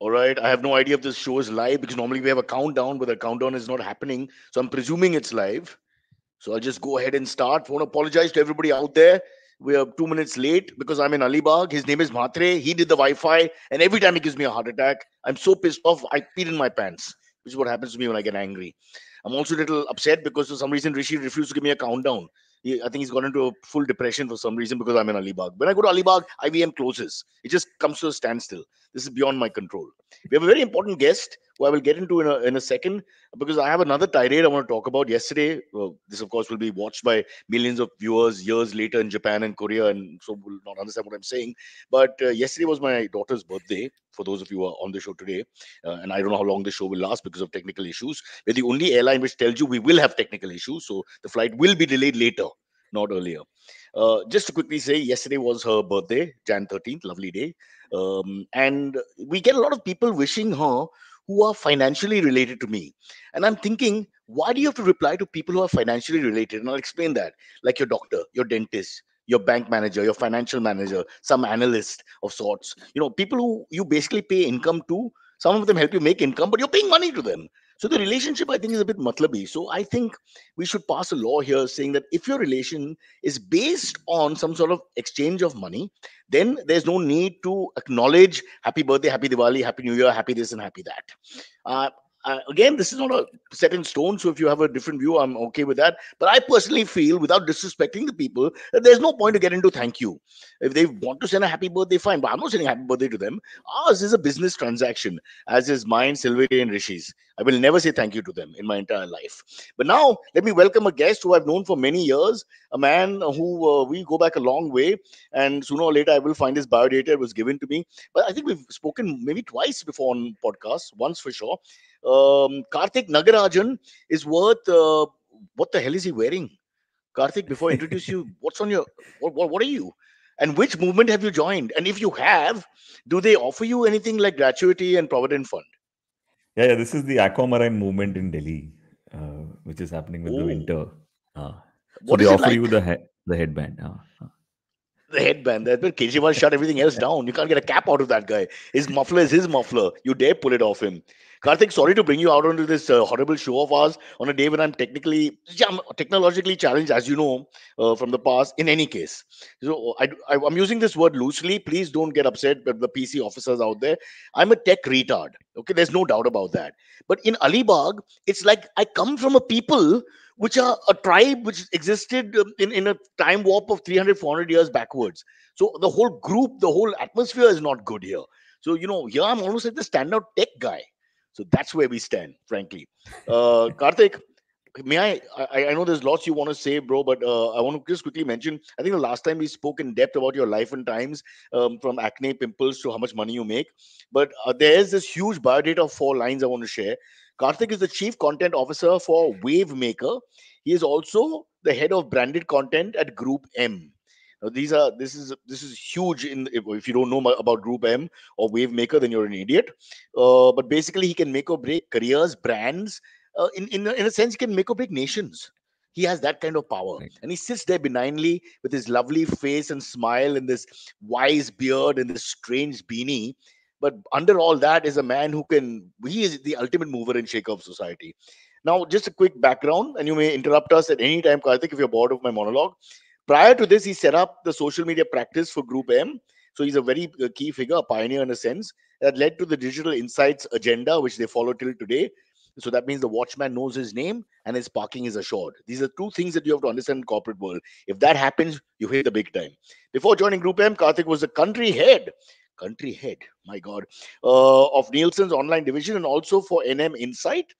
All right. I have no idea if this show is live because normally we have a countdown, but the countdown is not happening. So I'm presuming it's live. So I'll just go ahead and start. I want to apologize to everybody out there. We are two minutes late because I'm in Alibag. His name is Matre. He did the Wi Fi. And every time he gives me a heart attack, I'm so pissed off. I peed in my pants, which is what happens to me when I get angry. I'm also a little upset because for some reason Rishi refused to give me a countdown. I think he's gone into a full depression for some reason because I'm in Alibag. When I go to Alibag, IBM closes. It just comes to a standstill. This is beyond my control. We have a very important guest who I will get into in a, in a second because I have another tirade I want to talk about. Yesterday, well, uh, this of course will be watched by millions of viewers years later in Japan and Korea, and so will not understand what I'm saying. But uh, yesterday was my daughter's birthday. For those of you who are on the show today, uh, and I don't know how long the show will last because of technical issues. We're the only airline which tells you we will have technical issues, so the flight will be delayed later, not earlier. Uh, just to quickly say, yesterday was her birthday, Jan 13th, lovely day. Um, and we get a lot of people wishing her who are financially related to me. And I'm thinking, why do you have to reply to people who are financially related? And I'll explain that like your doctor, your dentist, your bank manager, your financial manager, some analyst of sorts. You know, people who you basically pay income to, some of them help you make income, but you're paying money to them. So the relationship, I think, is a bit matlabi. So I think we should pass a law here saying that if your relation is based on some sort of exchange of money, then there's no need to acknowledge happy birthday, happy Diwali, happy New Year, happy this and happy that. Uh, uh, again, this is not a set in stone. So if you have a different view, I'm okay with that. But I personally feel, without disrespecting the people, that there's no point to get into thank you. If they want to send a happy birthday, fine. But I'm not sending happy birthday to them. Ours is a business transaction, as is mine, Silvery, and Rishi's. I will never say thank you to them in my entire life. But now, let me welcome a guest who I've known for many years, a man who uh, we go back a long way. And sooner or later, I will find his biodata. was given to me. But I think we've spoken maybe twice before on podcasts, once for sure. Um, Karthik Nagarajan is worth uh, what the hell is he wearing? Karthik, before I introduce you, what's on your what, what, what are you? And which movement have you joined? And if you have, do they offer you anything like gratuity and provident fund? Yeah, yeah, this is the aquamarine movement in Delhi, uh, which is happening with the oh. winter. Uh, so they offer like? you the he- the headband. Uh, uh. The headband. That's when Kejriwal shut everything else down. You can't get a cap out of that guy. His muffler is his muffler. You dare pull it off him. Karthik, sorry to bring you out onto this uh, horrible show of ours on a day when I'm technically, yeah, I'm technologically challenged, as you know uh, from the past. In any case, so I, I, am using this word loosely. Please don't get upset but the PC officers out there. I'm a tech retard. Okay, there's no doubt about that. But in Alibag, it's like I come from a people which are a tribe which existed um, in, in a time warp of 300, 400 years backwards. So the whole group, the whole atmosphere is not good here. So, you know, here I'm almost like the standout tech guy. So that's where we stand, frankly. Uh, Karthik, may I, I? I know there's lots you want to say, bro, but uh, I want to just quickly mention. I think the last time we spoke in depth about your life and times, um, from acne, pimples to how much money you make. But uh, there is this huge bio data of four lines I want to share. Karthik is the chief content officer for Wavemaker. He is also the head of branded content at Group M. Now, these are this is this is huge. In if, you don't know about Group M or WaveMaker, then you're an idiot. Uh, but basically, he can make or break careers, brands. Uh, in in in a sense, he can make or break nations. He has that kind of power, right. and he sits there benignly with his lovely face and smile and this wise beard and this strange beanie but under all that is a man who can he is the ultimate mover and shaker of society now just a quick background and you may interrupt us at any time karthik if you're bored of my monologue Prior to this, he set up the social media practice for Group M. So he's a very uh, key figure, a pioneer in a sense, that led to the digital insights agenda, which they follow till today. So that means the watchman knows his name and his parking is assured. These are two things that you have to understand in corporate world. If that happens, you hit the big time. Before joining Group M, Karthik was the country head, country head, my God, uh, of Nielsen's online division and also for NM Insight,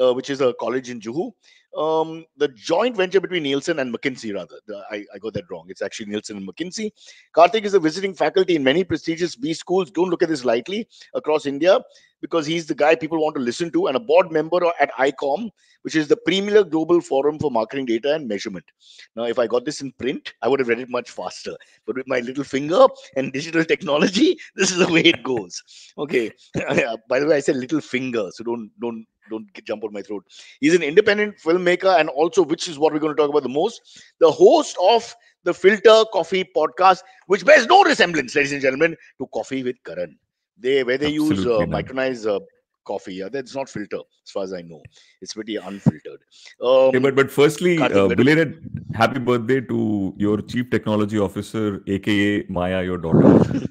uh, which is a college in Juhu um, the joint venture between Nielsen and McKinsey, rather. The, I, I got that wrong. It's actually Nielsen and McKinsey. Karthik is a visiting faculty in many prestigious B schools. Don't look at this lightly across India because he's the guy people want to listen to and a board member at ICOM, which is the premier global forum for marketing data and measurement. Now, if I got this in print, I would have read it much faster. But with my little finger and digital technology, this is the way it goes. Okay. By the way, I said little finger, so don't don't don't jump on my throat. He's an independent filmmaker and also, which is what we're going to talk about the most, the host of the Filter Coffee podcast, which bears no resemblance, ladies and gentlemen, to Coffee with Karan they where they Absolutely use uh, uh, coffee. Yeah, that's not filter, as far as I know. It's pretty unfiltered. Um, yeah, but but firstly, uh, belated happy birthday to your chief technology officer, aka Maya, your daughter.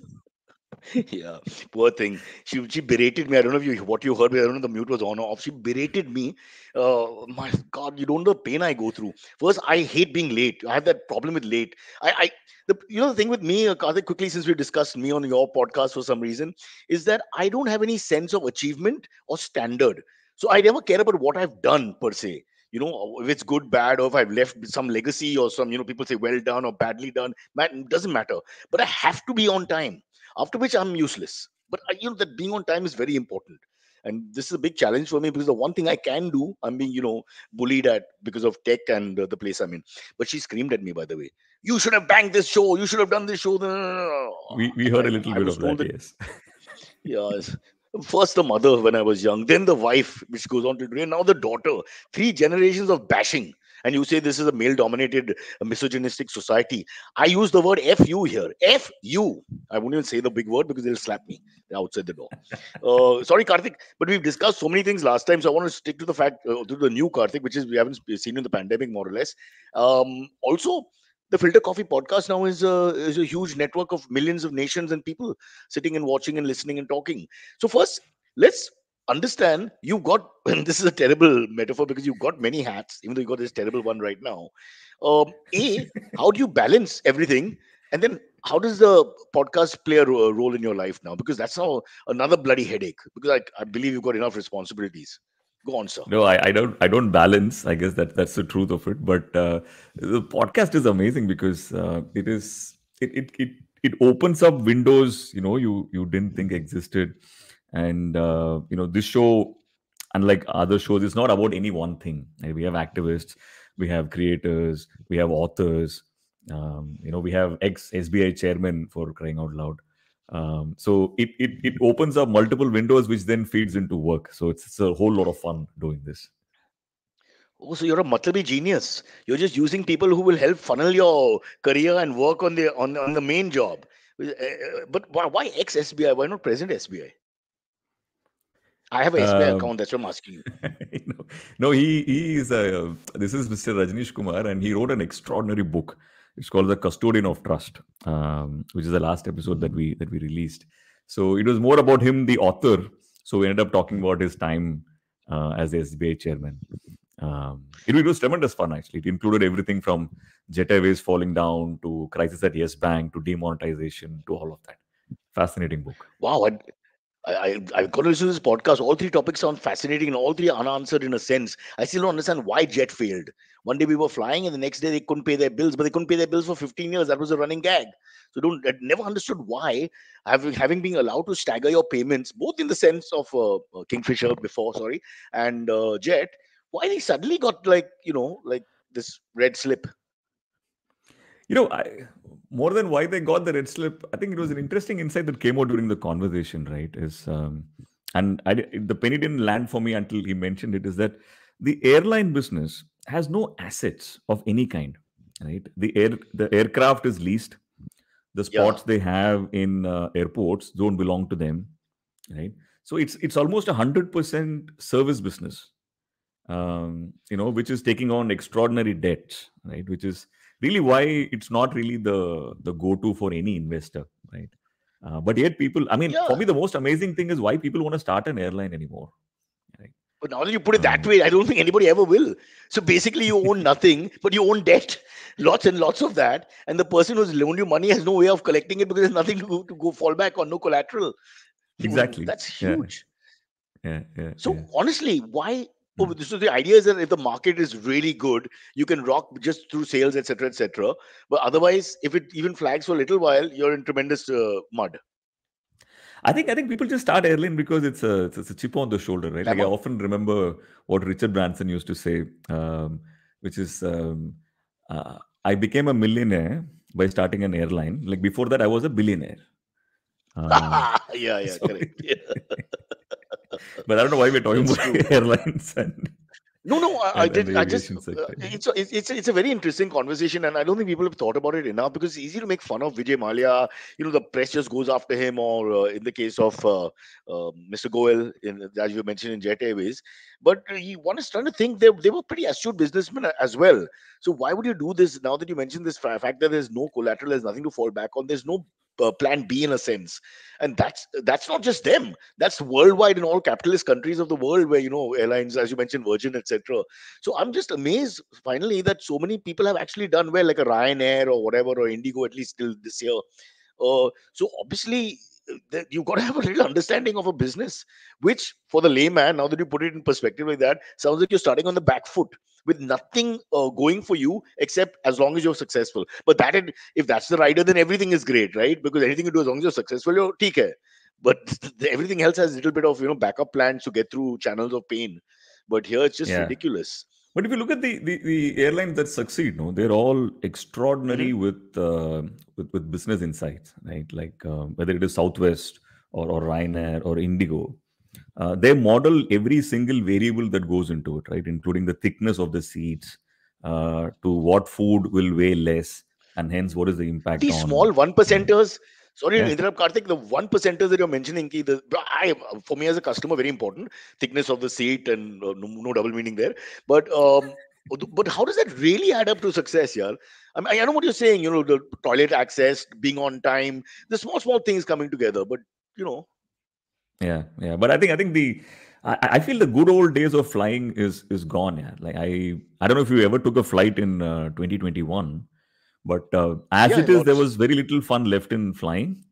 Yeah, poor thing. She she berated me. I don't know if you what you heard. But I don't know the mute was on or off. She berated me. Uh, my God, you don't know the pain I go through. First, I hate being late. I have that problem with late. I, I the you know the thing with me, uh, Karthik, quickly since we discussed me on your podcast for some reason, is that I don't have any sense of achievement or standard. So I never care about what I've done per se you know if it's good bad or if i've left some legacy or some you know people say well done or badly done man doesn't matter but i have to be on time after which i'm useless but uh, you know that being on time is very important and this is a big challenge for me because the one thing i can do i'm being you know bullied at because of tech and uh, the place i'm in but she screamed at me by the way you should have banged this show you should have done this show we, we heard a little I, bit I of that, yes yes first the mother when i was young then the wife which goes on to do and now the daughter three generations of bashing and you say this is a male dominated uh, misogynistic society i use the word fu here fu i won't even say the big word because they'll slap me outside the door uh, sorry karthik but we've discussed so many things last time so i want to stick to the fact uh, to the new karthik which is we haven't seen in the pandemic more or less um, also the filter coffee podcast now is a, is a huge network of millions of nations and people sitting and watching and listening and talking so first let's understand you have got this is a terrible metaphor because you've got many hats even though you got this terrible one right now um, a how do you balance everything and then how does the podcast play a role in your life now because that's now another bloody headache because i, I believe you've got enough responsibilities go on sir no I, I don't i don't balance i guess that that's the truth of it but uh, the podcast is amazing because uh, it is it, it it it opens up windows you know you you didn't think existed and uh, you know this show unlike other shows it's not about any one thing we have activists we have creators we have authors um, you know we have ex sbi chairman for crying out loud um, so it, it it opens up multiple windows which then feeds into work so it's, it's a whole lot of fun doing this Oh, so you're a Matlabi genius. You're just using people who will help funnel your career and work on the on, on the main job. Uh, uh, but why, why ex SBI? Why not present SBI? I have a SBI um, account. That's what I'm asking you. no, no, he he is a. This is Mr. Rajnish Kumar, and he wrote an extraordinary book. It's called The Custodian of Trust, um, which is the last episode that we that we released. So it was more about him, the author. So we ended up talking about his time uh, as the SBI chairman. Um, it, was tremendous fun actually. It included everything from Jet Airways falling down to crisis at Yes Bank to demonetization to all of that. Fascinating book. Wow, I, I, have got to listen to this podcast. All three topics sound fascinating and all three unanswered in a sense. I still don't understand why Jet failed. One day we were flying and the next day they couldn't pay their bills, but they couldn't pay their bills for 15 years. That was a running gag. So don't I never understood why having having been allowed to stagger your payments, both in the sense of uh, uh Kingfisher before, sorry, and uh, Jet, why they suddenly got like you know like this red slip. You know, I, more than why they got the red slip, I think it was an interesting insight that came out during the conversation, right? Is um, and I, the penny didn't land for me until he mentioned it. Is that the airline business has no assets of any kind, right? The air the aircraft is leased, the spots yeah. they have in uh, airports don't belong to them, right? So it's it's almost a hundred percent service business, um, you know, which is taking on extraordinary debts, right? Which is really why it's not really the the go-to for any investor, right? Uh, but yet people, I mean, yeah. for me the most amazing thing is why people want to start an airline anymore. But now that you put it that um, way, I don't think anybody ever will. So basically, you own nothing, but you own debt, lots and lots of that. And the person who's loaned you money has no way of collecting it because there's nothing to, go, to go fall back on, no collateral. Exactly. That's huge. Yeah. Yeah, yeah, so yeah. honestly, why so the idea is that if the market is really good, you can rock just through sales, etc., etc. But otherwise, if it even flags for a little while, you're in tremendous uh, mud. I think I think people just start airline because it's a it's, a chip on the shoulder, right? Like I often remember what Richard Branson used to say, um, which is, um, uh, "I became a millionaire by starting an airline. Like before that, I was a billionaire." Uh, yeah, yeah, correct. Yeah. but I don't know why we're talking about airlines and. No, no, I, I did. I just uh, it's a, it's it's a very interesting conversation, and I don't think people have thought about it enough because it's easy to make fun of Vijay Malia. You know, the press just goes after him, or uh, in the case of uh, uh, um, Mr. Goel, in, as you mentioned in Jet Airways. But he, one is trying to think they they were pretty astute businessmen as well. So why would you do this now that you mentioned this fact that there's no collateral, there's nothing to fall back on, there's no uh, plan b in a sense and that's that's not just them that's worldwide in all capitalist countries of the world where you know airlines as you mentioned virgin etc so i'm just amazed finally that so many people have actually done well like a ryanair or whatever or indigo at least till this year uh, so obviously you've got to have a real understanding of a business which for the layman now that you put it in perspective like that sounds like you're starting on the back foot with nothing uh, going for you except as long as you're successful. But that if that's the rider, then everything is great, right? Because anything you do as long as you're successful, you're TK. But everything else has a little bit of you know backup plans to get through channels of pain. But here it's just yeah. ridiculous. But if you look at the the, the airlines that succeed, no, they're all extraordinary mm-hmm. with, uh, with with business insights, right? Like uh, whether it is Southwest or or Ryanair or Indigo, uh, they model every single variable that goes into it, right, including the thickness of the seeds, uh, to what food will weigh less, and hence what is the impact. These on... small one percenters. Sorry yeah. to interrupt, Karthik. The one percenters that you're mentioning, ki the, I, for me as a customer, very important. Thickness of the seat and uh, no, no, double meaning there. But um, but how does that really add up to success, yeah? I mean, I know what you're saying. You know, the toilet access, being on time, the small small things coming together. But you know, yeah, yeah. But I think I think the I, I feel the good old days of flying is is gone. Yeah. Like I I don't know if you ever took a flight in uh, 2021, but uh, as yeah, it is, there was very little fun left in flying,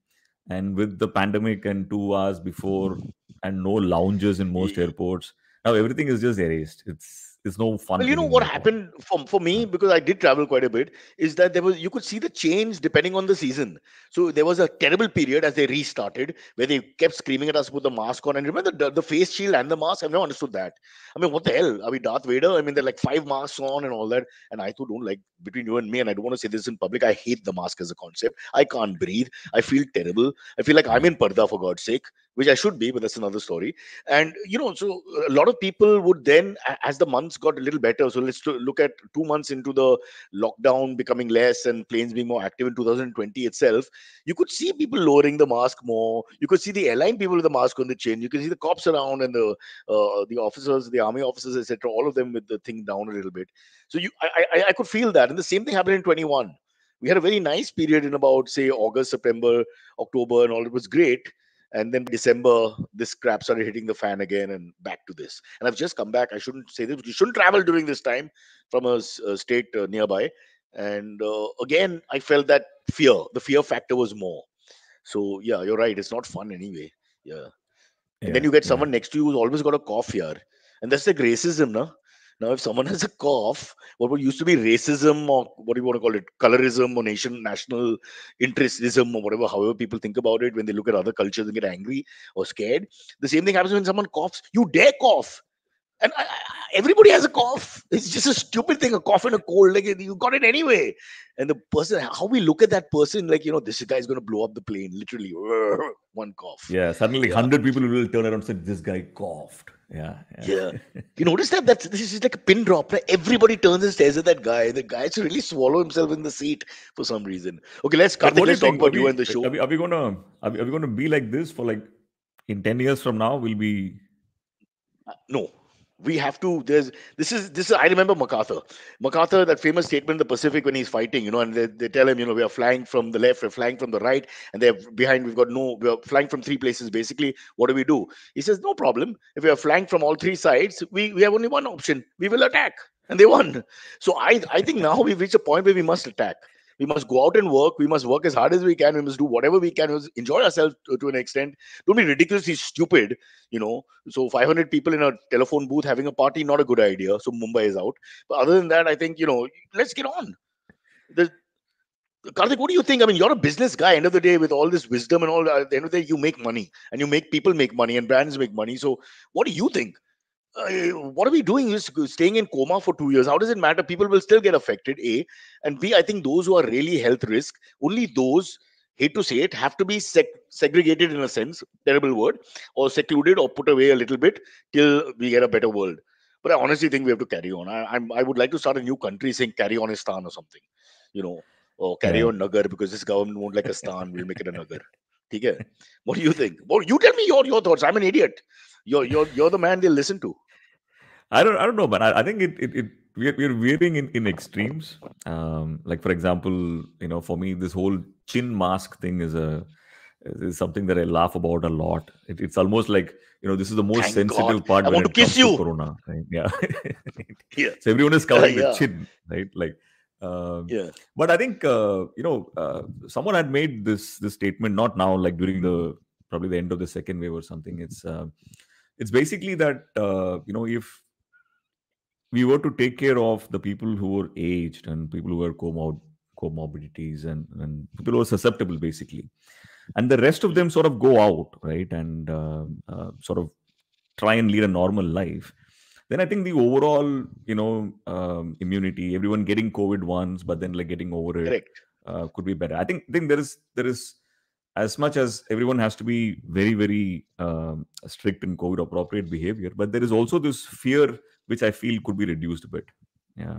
and with the pandemic and two hours before and no lounges in most airports, now everything is just erased. It's it's no fun. Well, you know what happened for, for me because I did travel quite a bit is that there was you could see the change depending on the season. So there was a terrible period as they restarted where they kept screaming at us with the mask on. And remember the, the face shield and the mask. I've never understood that. I mean, what the hell are we, Darth Vader? I mean, they're like five masks on and all that. And I too don't like between you and me. And I don't want to say this in public. I hate the mask as a concept. I can't breathe. I feel terrible. I feel like I'm mm. in Parda for God's sake which I should be, but that's another story. And you know, so a lot of people would then, as the months got a little better, so let's look at two months into the lockdown becoming less and planes being more active in 2020 itself. You could see people lowering the mask more. You could see the airline people with the mask on the chin. You can see the cops around and the uh, the officers, the army officers, etc. All of them with the thing down a little bit. So you, I, I, I could feel that, and the same thing happened in 21 we had a very nice period in about say august september october and all it was great and then December, this crap started hitting the fan again, and back to this. And I've just come back. I shouldn't say this, you shouldn't travel during this time from a, a state uh, nearby. And uh, again, I felt that fear. The fear factor was more. So yeah, you're right. It's not fun anyway. Yeah. yeah and then you get yeah. someone next to you who's always got a cough here, and that's like racism, no? Now, if someone has a cough, what used to be racism or what do you want to call it, colorism or nation, national interestism or whatever, however people think about it when they look at other cultures and get angry or scared, the same thing happens when someone coughs. You dare cough. And I, I, everybody has a cough. It's just a stupid thing, a cough and a cold. Like you got it anyway. And the person, how we look at that person, like you know, this guy is going to blow up the plane. Literally, one cough. Yeah, suddenly yeah. hundred people will turn around and say, "This guy coughed." Yeah, yeah. You notice that that's this is like a pin drop. Right? Everybody turns and stares at that guy. The guy to really swallow himself in the seat for some reason. Okay, let's cut. let's talk about we, you and the show. Are we, are we gonna are we, are we, gonna be like this for like in ten years from now? We'll be uh, no we have to there's this is this is i remember macarthur macarthur that famous statement in the pacific when he's fighting you know and they, they tell him you know we are flying from the left we're flying from the right and they're behind we've got no we're flying from three places basically what do we do he says no problem if we are flying from all three sides we we have only one option we will attack and they won so i i think now we've reached a point where we must attack we must go out and work we must work as hard as we can we must do whatever we can we enjoy ourselves to, to, an extent don't be ridiculously stupid you know so 500 people in a telephone booth having a party not a good idea so mumbai is out but other than that i think you know let's get on the Karthik, what do you think? I mean, you're a business guy. End of the day, with all this wisdom and all, at the end of the day, you make money, and you make people make money, and brands make money. So, what do you think? Uh, what are we doing? Is staying in coma for two years. How does it matter? People will still get affected. A and B. I think those who are really health risk, only those hate to say it, have to be segregated in a sense, terrible word, or secluded or put away a little bit till we get a better world. But I honestly think we have to carry on. I, I'm, i would like to start a new country saying carry onistan or something, you know, or carry yeah. on Nagar because this government won't like a stan. we'll make it a Nagar. Okay. What do you think? Well, you tell me your, your thoughts. I'm an idiot. You're, you're, you're the man they listen to. I don't I don't know, but I, I think it, it, it we're, we're veering in, in extremes. Um, like for example, you know, for me, this whole chin mask thing is a is something that I laugh about a lot. It, it's almost like you know this is the most Thank sensitive God. part when it comes you. to corona. Right? Yeah. yeah. So everyone is covering yeah. the chin, right? Like. Um, yeah. But I think uh, you know uh, someone had made this this statement not now like during the probably the end of the second wave or something. It's uh, it's basically that uh, you know if we were to take care of the people who were aged and people who were comor- comorbidities and, and people who were susceptible basically and the rest of them sort of go out right and uh, uh, sort of try and lead a normal life then i think the overall you know um, immunity everyone getting covid once but then like getting over it Correct. Uh, could be better i think think there is there is as much as everyone has to be very very um, strict in covid appropriate behavior but there is also this fear which I feel could be reduced a bit. Yeah.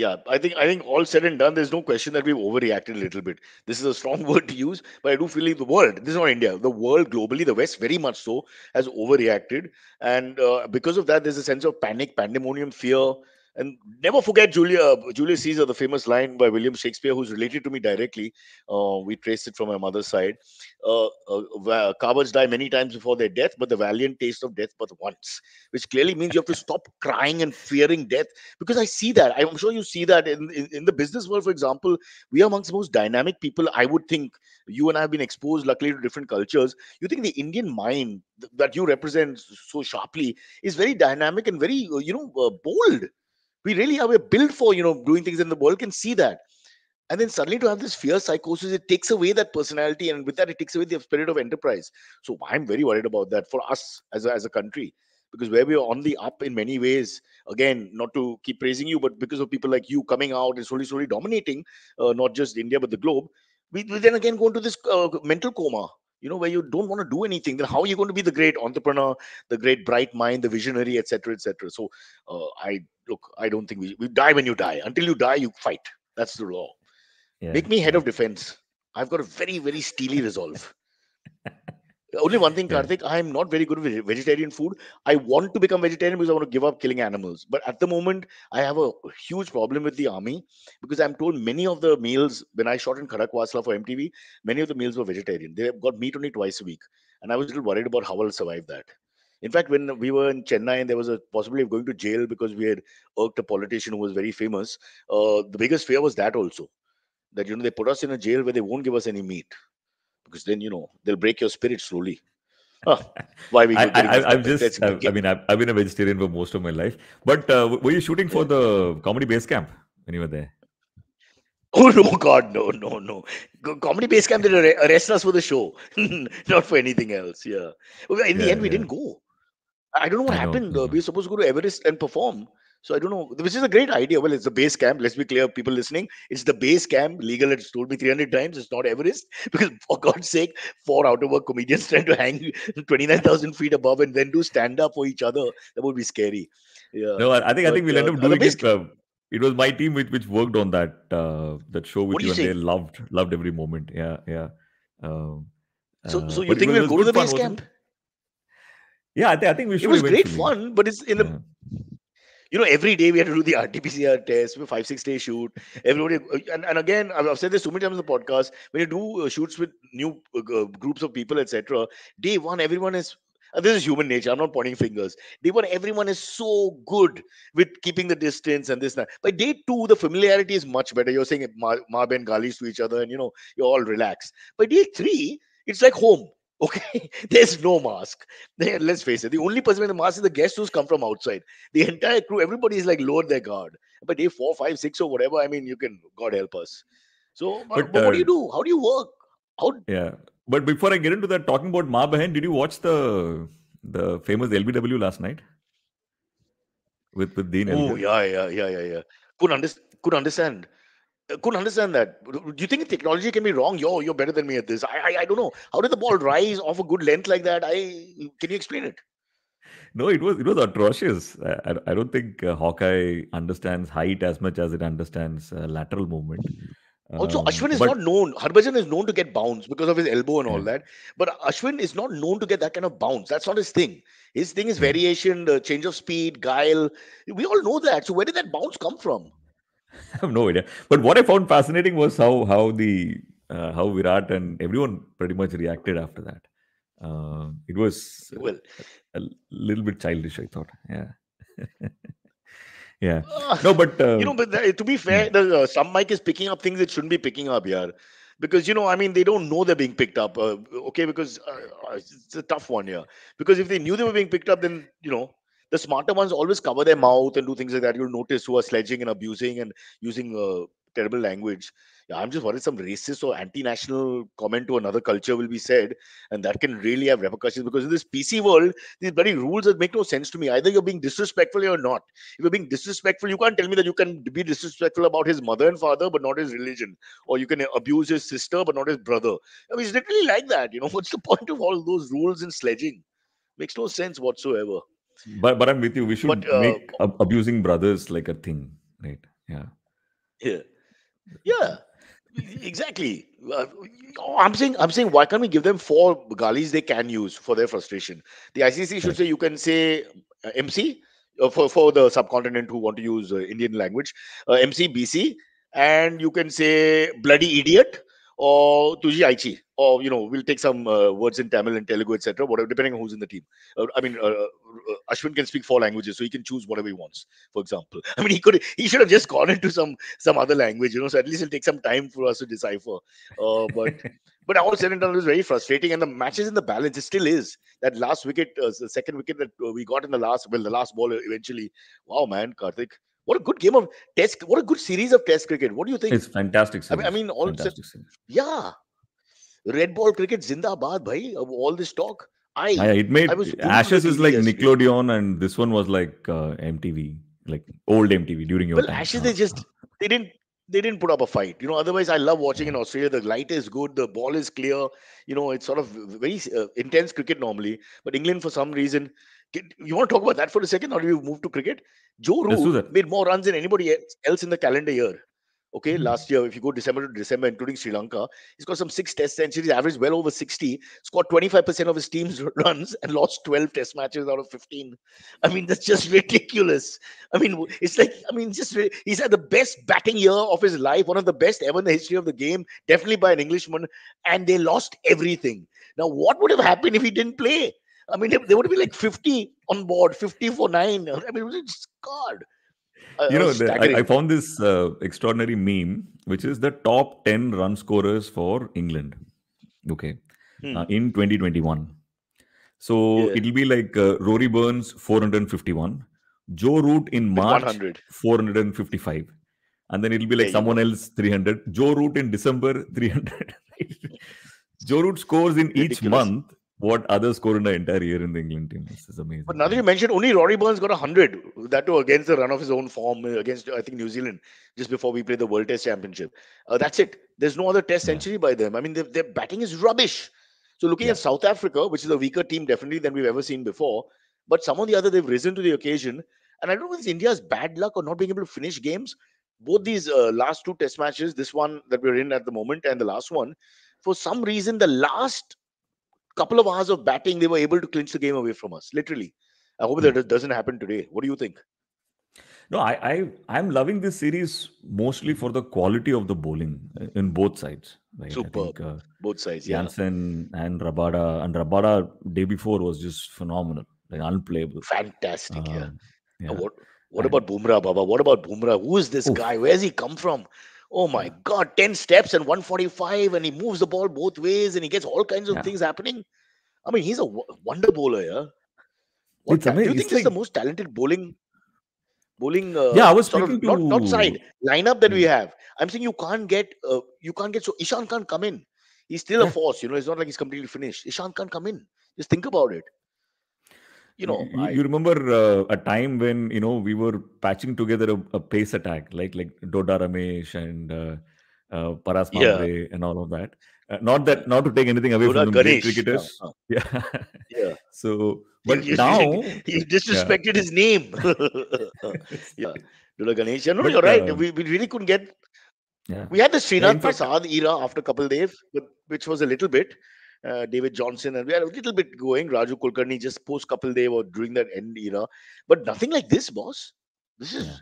Yeah, I think I think all said and done, there's no question that we've overreacted a little bit. This is a strong word to use, but I do feel like the world, this is not India, the world globally, the West very much so has overreacted, and uh, because of that, there's a sense of panic, pandemonium, fear, and never forget Julia, Julius Caesar, the famous line by William Shakespeare, who's related to me directly. Uh, we trace it from my mother's side. Uh, uh, cowards die many times before their death, but the valiant taste of death but once, which clearly means you have to stop crying and fearing death. Because I see that. I'm sure you see that in, in, in the business world, for example. We are amongst the most dynamic people, I would think. You and I have been exposed, luckily, to different cultures. You think the Indian mind that you represent so sharply is very dynamic and very, uh, you know, uh, bold we really are we're built for you know doing things in the world can see that and then suddenly to have this fear psychosis it takes away that personality and with that it takes away the spirit of enterprise so i'm very worried about that for us as a, as a country because where we are on the up in many ways again not to keep praising you but because of people like you coming out and slowly slowly dominating uh, not just india but the globe we, we then again go into this uh, mental coma you know where you don't want to do anything then how are you going to be the great entrepreneur the great bright mind the visionary etc etc so uh, i look i don't think we, we die when you die until you die you fight that's the law yeah. make me head of defense i've got a very very steely resolve only one thing, Karthik, yeah. I am not very good with vegetarian food. I want to become vegetarian because I want to give up killing animals. But at the moment, I have a huge problem with the army because I'm told many of the meals when I shot in Kharakwasla for MTV, many of the meals were vegetarian. They got meat only twice a week, and I was a little worried about how I'll survive that. In fact, when we were in Chennai and there was a possibility of going to jail because we had irked a politician who was very famous, uh, the biggest fear was that also. That you know they put us in a jail where they won't give us any meat because then you know they'll break your spirit slowly. why we? I, am just. I, I, mean, I've, I've, been a vegetarian for most of my life. But uh, were you shooting for the comedy base camp when you were there? Oh no, God, no, no, no! Comedy base camp did arrest us for the show, not for anything else. Yeah. In the yeah, end, we yeah. didn't go. I don't know what I happened. Uh, know. We were supposed to go to Everest and perform, so I don't know, This is a great idea. Well, it's the base camp. Let's be clear, people listening. It's the base camp. Legal has told me 300 times it's not Everest because, for God's sake, four out of work comedians trying to hang 29,000 feet above and then do stand up for each other. That would be scary. Yeah. No, I think but, I think we'll end uh, up doing this it. Uh, it was my team which, which worked on that uh, that show with you, and they loved loved every moment. Yeah, yeah. Um, so, so uh, you think we'll go to the base camp? Yeah, I, th- I think we should. It was great fun, but it's in yeah. the you know, every day we had to do the RT-PCR test, five, six day shoot. Everybody, and, and again, I've said this so many times in the podcast. When you do uh, shoots with new uh, uh, groups of people, etc., day one, everyone is this is human nature. I'm not pointing fingers. Day one, everyone is so good with keeping the distance and this. And that. By day two, the familiarity is much better. You're saying Ma, Ma Galis to each other, and you know you're all relaxed. By day three, it's like home. Okay, there's no mask. Let's face it, the only person with a mask is the guest who's come from outside. The entire crew, everybody is like lowered their guard. But day four, five, six, or whatever, I mean, you can, God help us. So, but, but uh, what do you uh, do? How do you work? How? Yeah. But before I get into that, talking about Ma Behen, did you watch the the famous LBW last night with with Dean? Oh yeah, yeah, yeah, yeah, yeah. Couldn't understand. Could understand. Uh, couldn't understand that. Do you think technology can be wrong? Yo, you're better than me at this. I, I, I don't know. How did the ball rise off a good length like that? I can you explain it? No, it was it was atrocious. I, I don't think uh, Hawkeye understands height as much as it understands uh, lateral movement. Also, um, Ashwin is but, not known. Harbhajan is known to get bounce because of his elbow and all yeah. that. But Ashwin is not known to get that kind of bounce. That's not his thing. His thing is variation, uh, change of speed, guile. We all know that. So where did that bounce come from? I have no idea. But what I found fascinating was how how the uh, how Virat and everyone pretty much reacted after that. Uh, it was well, a, a, little bit childish, I thought. Yeah. yeah. Ah, no, but uh, you know, but the, uh, to be fair, hmm. the, uh, some mic is picking up things it shouldn't be picking up here, because you know, I mean, they don't know they're being picked up. Uh, okay, because it's a tough one here. Because if they knew they were being picked up, then you know, the smarter ones always cover their mouth and do things like that. You'll notice who are sledging and abusing and using uh, terrible language. Yeah, I'm just worried some racist or anti-national comment to another culture will be said, and that can really have repercussions because in this PC world, these bloody rules that make no sense to me. Either you're being disrespectful or not. If you're being disrespectful, you can't tell me that you can be disrespectful about his mother and father, but not his religion, or you can abuse his sister, but not his brother. I mean, it's literally like that. You know, what's the point of all those rules and sledging? Makes no sense whatsoever. But but I'm with you. We should but, uh, make ab abusing brothers like a thing, right? Yeah. Yeah. Yeah. exactly. Uh, oh, I'm saying I'm saying why can't we give them four galis they can use for their frustration? The ICC should say you can say uh, MC uh, for for the subcontinent who want to use uh, Indian language, uh, MC BC, and you can say bloody idiot or to Aichi, or you know, we'll take some uh, words in Tamil and Telugu, etc. Whatever, depending on who's in the team. Uh, I mean, uh, uh, uh, Ashwin can speak four languages, so he can choose whatever he wants. For example, I mean, he could, he should have just gone into some some other language, you know. So at least it'll take some time for us to decipher. Uh, but but all said and done, it was very frustrating, and the match is in the balance. It still is that last wicket, the second wicket that we got in the last, well, the last ball eventually. Wow, man, Karthik what a good game of test! What a good series of test cricket. What do you think? It's fantastic. Series. I mean, I mean all yeah, red ball cricket, zindabad, bhai. All this talk. I, yeah, it made Ashes is like Nickelodeon, and this one was like uh, MTV, like old MTV during your well, time. Ashes, they just they didn't they didn't put up a fight. You know, otherwise I love watching in Australia. The light is good, the ball is clear. You know, it's sort of very uh, intense cricket normally, but England for some reason you want to talk about that for a second, or do you move to cricket? Joe Root made more runs than anybody else in the calendar year. Okay, mm-hmm. last year, if you go December to December, including Sri Lanka, he's got some six test centuries, averaged well over 60, scored 25% of his team's runs, and lost 12 test matches out of 15. I mean, that's just ridiculous. I mean, it's like, I mean, just he's had the best batting year of his life, one of the best ever in the history of the game, definitely by an Englishman, and they lost everything. Now, what would have happened if he didn't play? I mean, there would be like 50 on board, 50 for nine. I mean, it's God. you know, I, I, found this uh, extraordinary meme, which is the top 10 run scorers for England. Okay. Hmm. Uh, in 2021. So yeah. it'll be like uh, Rory Burns, 451. Joe Root in March, 455. And then it'll be like yeah, someone else, 300. Joe Root in December, 300. Joe Root scores in Ridiculous. each month what others scored in the entire year in the England team. This is amazing. But now that you mentioned, only Rory Burns got 100. That too against the run of his own form uh, against, I think, New Zealand just before we played the World Test Championship. Uh, that's it. There's no other test century yeah. by them. I mean, their, their batting is rubbish. So looking yeah. at South Africa, which is a weaker team definitely than we've ever seen before, but some of the other they've risen to the occasion. And I don't know if it's India's bad luck or not being able to finish games. Both these uh, last two test matches, this one that we're in at the moment and the last one, for some reason, the last couple of hours of batting, they were able to clinch the game away from us, literally. I hope that hmm. doesn't happen today. What do you think? No, I, I am loving this series mostly for the quality of the bowling uh, in both sides. Right? Superb, think, uh, both sides. Jansen and Rabada and Rabada day before was just phenomenal, like unplayable. Fantastic, uh, yeah. Um, yeah. What what and, about Bumrah, Baba? What about Bumrah? Who is this oof. guy? has he come from? Oh my yeah. God, 10 steps and 145, and he moves the ball both ways and he gets all kinds of yeah. things happening. I mean, he's a wonder bowler, yeah. What, it's do you think he's like... the most talented bowling bowling uh, yeah i was of, to... not, not side lineup that we hmm. have i'm saying you can't get uh, you can't get so ishan can't come in he's still yeah. a force you know it's not like he's completely finished ishan can't come in just think about it you know, you, I, you remember uh, a time when you know we were patching together a, a pace attack like like Doda Ramesh and uh, uh, Paras yeah. and all of that. Uh, not that not to take anything away Doda from the great cricketers. No, uh. Yeah, yeah. So, but you, now he disrespected yeah. his name. yeah, Doda Ganesh. No, but, you're right. Uh, we, we really couldn't get yeah. We had the Srinath yeah, Prasad era after a couple days, which was a little bit. Uh, David Johnson, and we had a little bit going. Raju Kulkarni just post couple day or during that end era, but nothing like this, boss. This is. Yeah.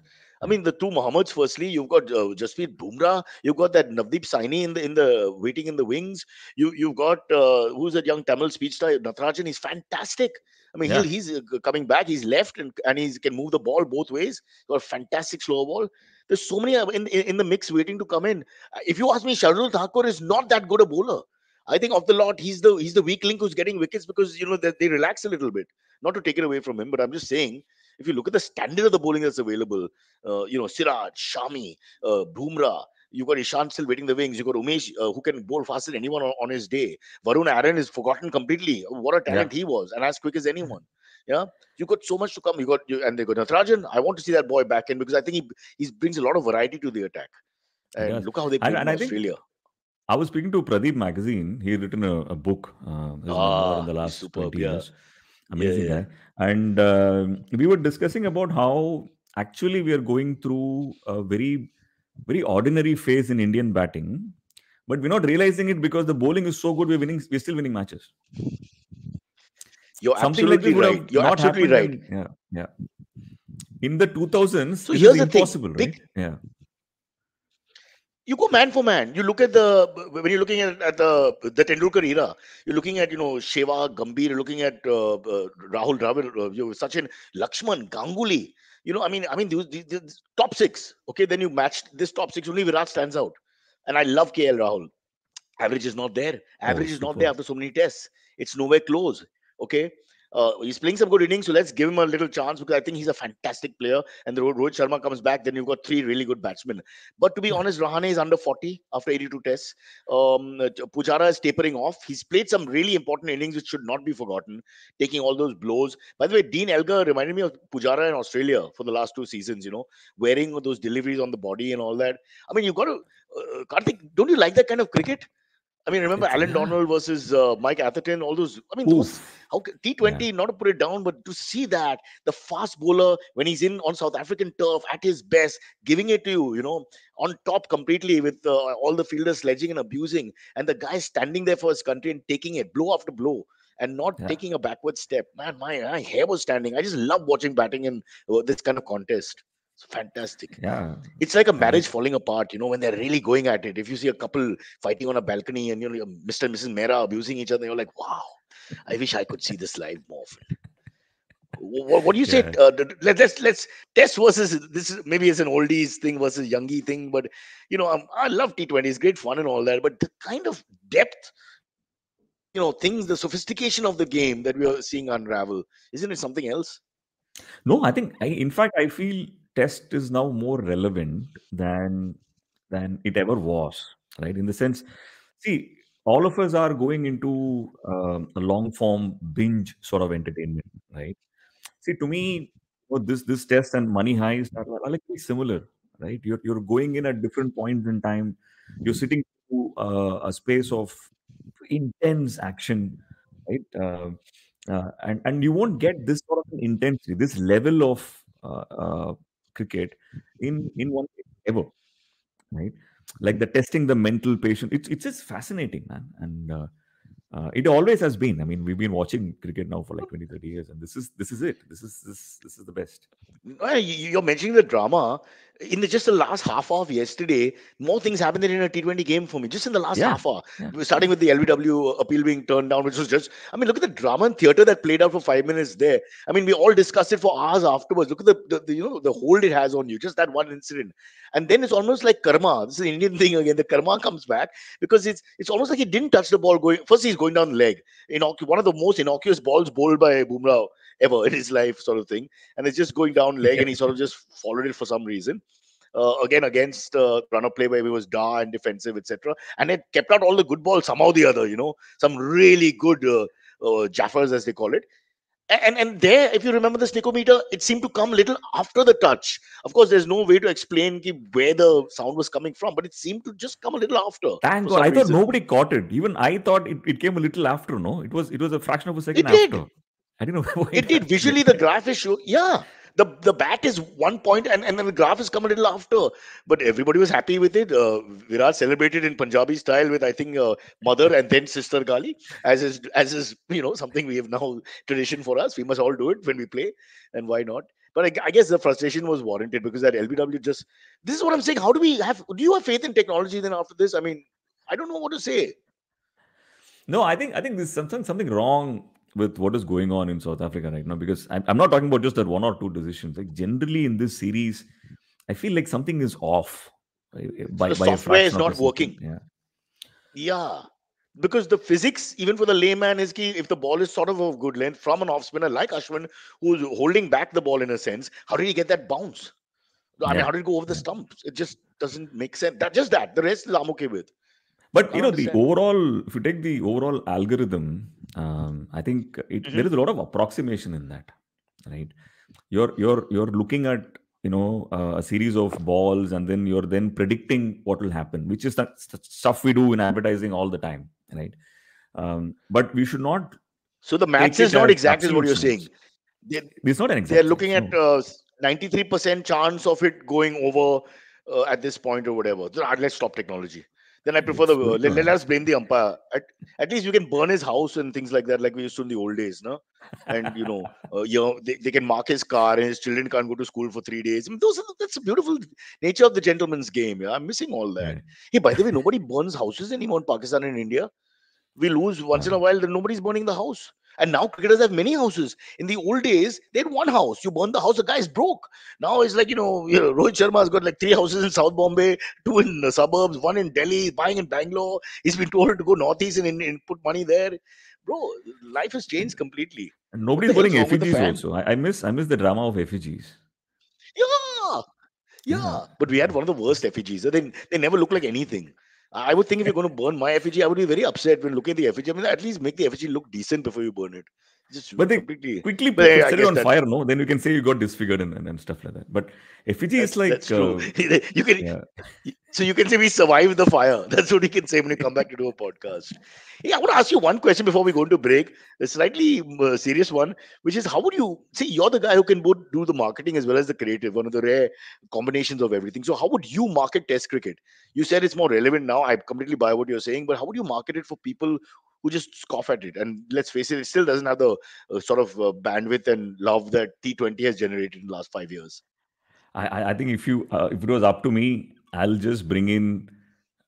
I mean, the two Muhammads. Firstly, you've got uh, Jasprit Bumrah. You've got that Navdeep Saini in the in the waiting in the wings. You you've got uh, who's that young Tamil speedster Natarajan. He's fantastic. I mean, yeah. he's uh, coming back. He's left and and he can move the ball both ways. Got a fantastic slow ball. There's so many uh, in, in, in the mix waiting to come in. If you ask me, Sharul Thakur is not that good a bowler. I think of the lot, he's the he's the weak link who's getting wickets because you know that they, they relax a little bit. Not to take it away from him, but I'm just saying if you look at the standard of the bowling that's available, uh, you know Siraj, Shami, uh, you you got Ishan still waiting the wings. You have got Umesh, uh, who can bowl faster than anyone on, on, his day. Varun Aaron is forgotten completely. What a talent yeah. he was, and as quick as anyone. Yeah, you got so much to come. You got you, and they got Natarajan. I want to see that boy back in because I think he he brings a lot of variety to the attack. And yeah. look how they played and, and Australia. Think, I was speaking to Pradeep Magazine. He had written a, a book uh, ah, in the last superb, 20 years. Yeah. Amazing yeah, yeah. guy. And uh, we were discussing about how actually we are going through a very, very ordinary phase in Indian batting, but we're not realizing it because the bowling is so good. We're winning. We're still winning matches. You're Something absolutely like right. You're absolutely right. In, yeah, yeah. In the 2000s, so here's the thing. Right? Big, yeah you go man for man. You look at the when you're looking at, at the the Tendulkar era, you're looking at you know Shiva Gambhir, you're looking at uh, uh, Rahul Dravid, uh, you know, Sachin, Lakshman, Ganguly. You know, I mean, I mean, these, these, these top six. Okay, then you matched this top six. Only Virat stands out, and I love KL Rahul. Average is not there. Average oh, is not there after so many tests. It's nowhere close. Okay, uh, he's playing some good innings, so let's give him a little chance because I think he's a fantastic player. And the Rohit Sharma comes back, then you've got three really good batsmen. But to be hmm. honest, Rahane is under 40 after 82 tests. Um, Pujara is tapering off. He's played some really important innings which should not be forgotten, taking all those blows. By the way, Dean Elgar reminded me of Pujara in Australia for the last two seasons. You know, wearing those deliveries on the body and all that. I mean, you've got to uh, Karthik. Don't you like that kind of cricket? I mean, remember it's, Alan yeah. Donald versus uh, Mike Atherton, all those. I mean, those, how T20, yeah. not to put it down, but to see that the fast bowler when he's in on South African turf at his best, giving it to you, you know, on top completely with uh, all the fielders sledging and abusing, and the guy standing there for his country and taking it blow after blow and not yeah. taking a backward step. Man, my, my, hair was standing. I just love watching batting in uh, this kind of contest. It's fantastic. Yeah. It's like a marriage yeah. falling apart, you know, when they're really going at it. If you see a couple fighting on a balcony and you know Mr. and Mrs. Mera abusing each other, you're like, wow, I wish I could see this live more often. What, what, do you say? Yeah. Uh, let, let's let's test versus this is maybe it's an oldies thing versus youngie thing, but you know I'm, um, I love T20. It's great fun and all that, but the kind of depth, you know, things, the sophistication of the game that we are seeing unravel, isn't it something else? No, I think I, in fact I feel test is now more relevant than than it ever was, right? In the sense, see, all of us are going into um, a long form binge sort of entertainment, right? See, to me, well, this this test and money heist are, are like similar, right? You're you're going in at different points in time. You're sitting through uh, a space of intense action, right? Uh, uh, and and you won't get this sort of intensity, this level of uh, uh, cricket in in one ever, right? Like the testing the mental patient. It's it's just fascinating, man, and uh, uh, it always has been. I mean, we've been watching cricket now for like 20, 30 years, and this is this is it. This is this this is the best. You're mentioning the drama, in the, just the last half hour of yesterday, more things happened than in a T20 game for me. Just in the last yeah. half hour, yeah. starting with the LBW appeal being turned down, which was just, I mean, look at the drama and theater that played out for five minutes there. I mean, we all discussed it for hours afterwards. Look at the, the, the you know the hold it has on you. Just that one incident, and then it's almost like karma. This is the Indian thing again. The karma comes back because it's it's almost like he didn't touch the ball going. First, he's going down leg. Innocu- one of the most innocuous balls bowled by Bumrah ever in his life, sort of thing. And it's just going down leg, yeah. and he sort of just followed it for some reason. Uh, again against uh, run of play where he was da and defensive, etc. And it kept out all the good balls somehow the other. You know, some really good uh, jaffers as they call it and and there if you remember the snickometer, it seemed to come little after the touch of course there's no way to explain where the sound was coming from but it seemed to just come a little after thank god i thought nobody caught it even i thought it, it came a little after no it was it was a fraction of a second it after did. i did not know it did visually the graph is show yeah the the bat is one point, and, and then the graph has come a little after. But everybody was happy with it. Uh, Virat celebrated in Punjabi style with I think uh, mother and then sister Gali, as is as is you know something we have now tradition for us. We must all do it when we play, and why not? But I, I, guess the frustration was warranted because that LBW just. This is what I'm saying. How do we have? Do you have faith in technology? Then after this, I mean, I don't know what to say. No, I think I think there's something something wrong with what is going on in South Africa right now, because I'm, I'm not talking about just that one or two decisions. Like generally in this series, I feel like something is off. By, so the by software is not working. Yeah. Yeah. Because the physics, even for the layman, is key. If the ball is sort of of good length from an off spinner like Ashwin, who's holding back the ball in a sense, how did he get that bounce? I yeah. mean, how did it go over the stumps? It just doesn't make sense. That just that. The rest is I'm okay with. But you know, the overall, if you take the overall algorithm, um, I think it, mm-hmm. there is a lot of approximation in that, right? You're you're you're looking at you know uh, a series of balls, and then you're then predicting what will happen, which is that stuff we do in advertising all the time, right? Um, but we should not. So the math is not exactly what you're saying. They're, it's not an exact. They're looking at no. uh, 93% chance of it going over uh, at this point or whatever. Uh, let's stop technology then I prefer it's the let, let, us blame the umpire. At, at least you can burn his house and things like that, like we used to in the old days, no? And you know, uh, you know, they, they can mark his car and his children can't go to school for three days. I mean, those are, that's a beautiful nature of the gentleman's game. Yeah, I'm missing all that. Hey, by the way, nobody burns houses anymore in Pakistan and India. We lose once in a while Then nobody's burning the house. And now cricketers have many houses. In the old days, they had one house. You burn the house, the guy is broke. Now it's like, you know, you know, Rohit Sharma has got like three houses in South Bombay, two in the suburbs, one in Delhi, buying in Bangalore. He's been told to go northeast and, and, and put money there. Bro, life has changed completely. And nobody's burning effigies also. I, I miss I miss the drama of effigies. Yeah. Yeah. yeah. But we had one of the worst effigies. They, they never look like anything. I would think if you're going to burn my effigy, I would be very upset when looking at the effigy. I mean, at least make the effigy look decent before you burn it. Just but they quickly, quickly put, set it on that. fire, no? Then you can say you got disfigured and, and, stuff like that. But effigy that's, is like that's true. Uh, you can yeah. so you can say we survived the fire. That's what you can say when you come back to do a podcast. Yeah, I want to ask you one question before we go into break. A slightly uh, serious one, which is how would you see? You're the guy who can both do the marketing as well as the creative. One of the rare combinations of everything. So how would you market Test cricket? You said it's more relevant now. I completely buy what you're saying, but how would you market it for people who just scoff at it. And let's face it, it still doesn't have the uh, sort of uh, bandwidth and love that T20 has generated in the last five years. I, I think if you uh, if it was up to me, I'll just bring in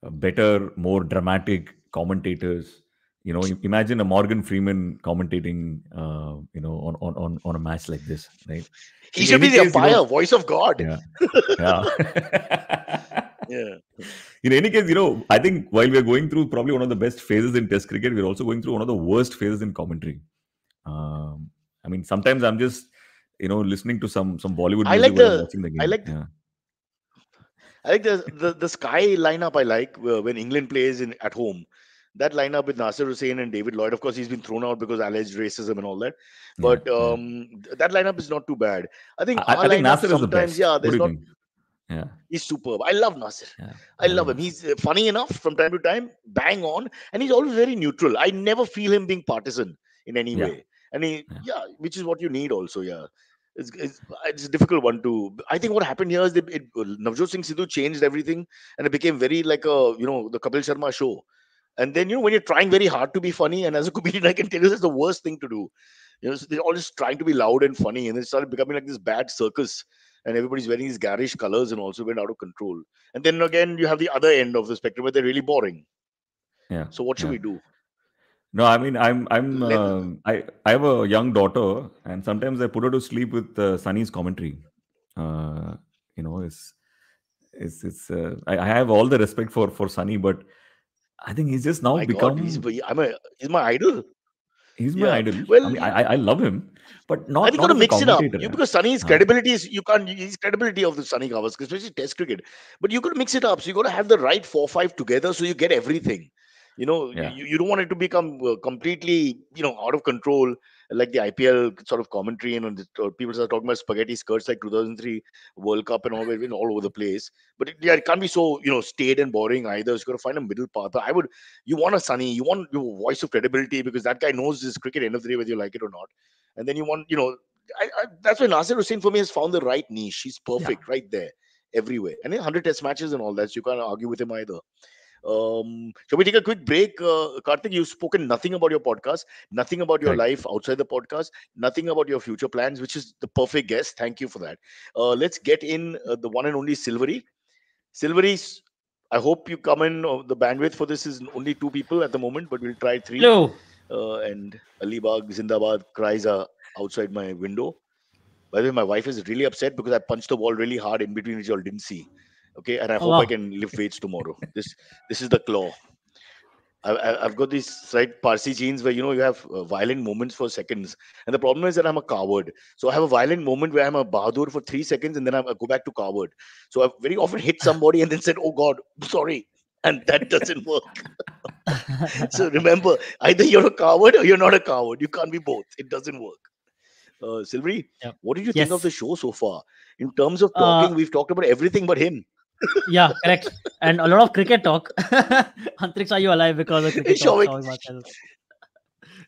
uh, better, more dramatic commentators. You know, imagine a Morgan Freeman commentating, uh, you know, on, on on a match like this, right? He in should be the umpire, you know, voice of God. yeah. yeah. yeah. In any case, you know, I think while we're going through probably one of the best phases in Test cricket, we're also going through one of the worst phases in commentary. Um, I mean, sometimes I'm just, you know, listening to some some Bollywood. I like the, watching the game. I like. Yeah. I like the, the the sky lineup. I like uh, when England plays in at home. That lineup with Nasir Hussain and David Lloyd. Of course, he's been thrown out because alleged racism and all that. But yeah, um, yeah. that lineup is not too bad. I think I, I think Nasir is the best. Yeah, there's not. Yeah. He's superb. I love Nasir. Yeah. I love him. He's uh, funny enough from time to time, bang on, and he's always very neutral. I never feel him being partisan in any yeah. way. And he, yeah. yeah. which is what you need also. Yeah, it's, it's, it's a difficult one to. I think what happened here is that it, uh, Navjot Singh Sidhu changed everything, and it became very like a you know the Kapil Sharma show. And then you know when you're trying very hard to be funny, and as a comedian, I can tell you that's the worst thing to do. You know, so they're all just trying to be loud and funny, and it started becoming like this bad circus and everybody's wearing these garish colors and also went out of control. And then again, you have the other end of the spectrum where they're really boring. Yeah. So what should yeah. we do? No, I mean I'm I'm uh, I I have a young daughter, and sometimes I put her to sleep with uh, Sunny's commentary. Uh, you know, it's it's it's uh, I, I, have all the respect for for Sunny, but I think he's just now my become. God, he's, I'm a, he's my idol. He's yeah. my idol. Well, I, mean, I, I love him, but not. I think you got to mix it up you, because Sunny's credibility is you can't. His credibility of the Sunny covers, especially Test cricket. But you got to mix it up. So you got to have the right four five together, so you get everything. You know, yeah. you, you don't want it to become uh, completely you know out of control like the IPL sort of commentary and people start talking about spaghetti skirts like 2003 World Cup and all that, all over the place. But it, yeah, it can't be so you know staid and boring either. You've got to find a middle path. I would you want a Sunny, you want your voice of credibility because that guy knows his cricket end of the day whether you like it or not. And then you want you know I, I, that's why Nasir Hussain for me has found the right niche. He's perfect yeah. right there everywhere. And 100 test matches and all that, so you can't argue with him either. Um, shall we take a quick break? Uh, Karthik, you've spoken nothing about your podcast, nothing about your life outside the podcast, nothing about your future plans, which is the perfect guess. Thank you for that. Uh, let's get in uh, the one and only Silvery. Silvery, I hope you come in. Uh, the bandwidth for this is only two people at the moment, but we'll try three. Hello. Uh, and Alibag, Zindabad cries are outside my window. By the way, my wife is really upset because I punched the wall really hard in between, which y'all didn't see. Okay, and I hope wow. I can lift weights tomorrow. this this is the claw. I, have got these right Parsi genes where you know you have uh, violent moments for seconds, and the problem is that I'm a coward. So I have a violent moment where I'm a Bahadur for three seconds, and then I'm, I go back to coward. So i very often hit somebody and then said, "Oh God, sorry," and that doesn't work. so remember, either you're a coward or you're not a coward. You can't be both. It doesn't work. Uh, Silvery, yep. what did you yes. think of the show so far? In terms of uh, talking, uh, we've talked about everything but him yeah, correct. And a lot of cricket talk. Antrix, are you alive because of cricket talk? Showing.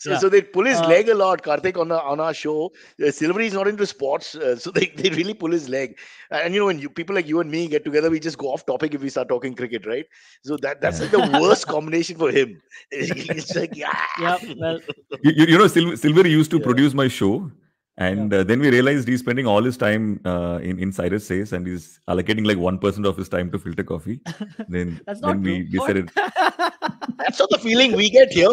So, yeah. so they pull his uh, leg a lot, Karthik, on, a, on our show. Uh, Silvery is not into sports, uh, so they, they really pull his leg. And you know, when you, people like you and me get together, we just go off topic if we start talking cricket, right? So that that's like the worst combination for him. it's like, yeah. yeah well. you, you know, Sil- Silvery used to yeah. produce my show. And yeah. uh, then we realized he's spending all his time uh, in in Cyrus Says, and he's allocating like one percent of his time to filter coffee. Then that's not then we decided. that's not the feeling we get here.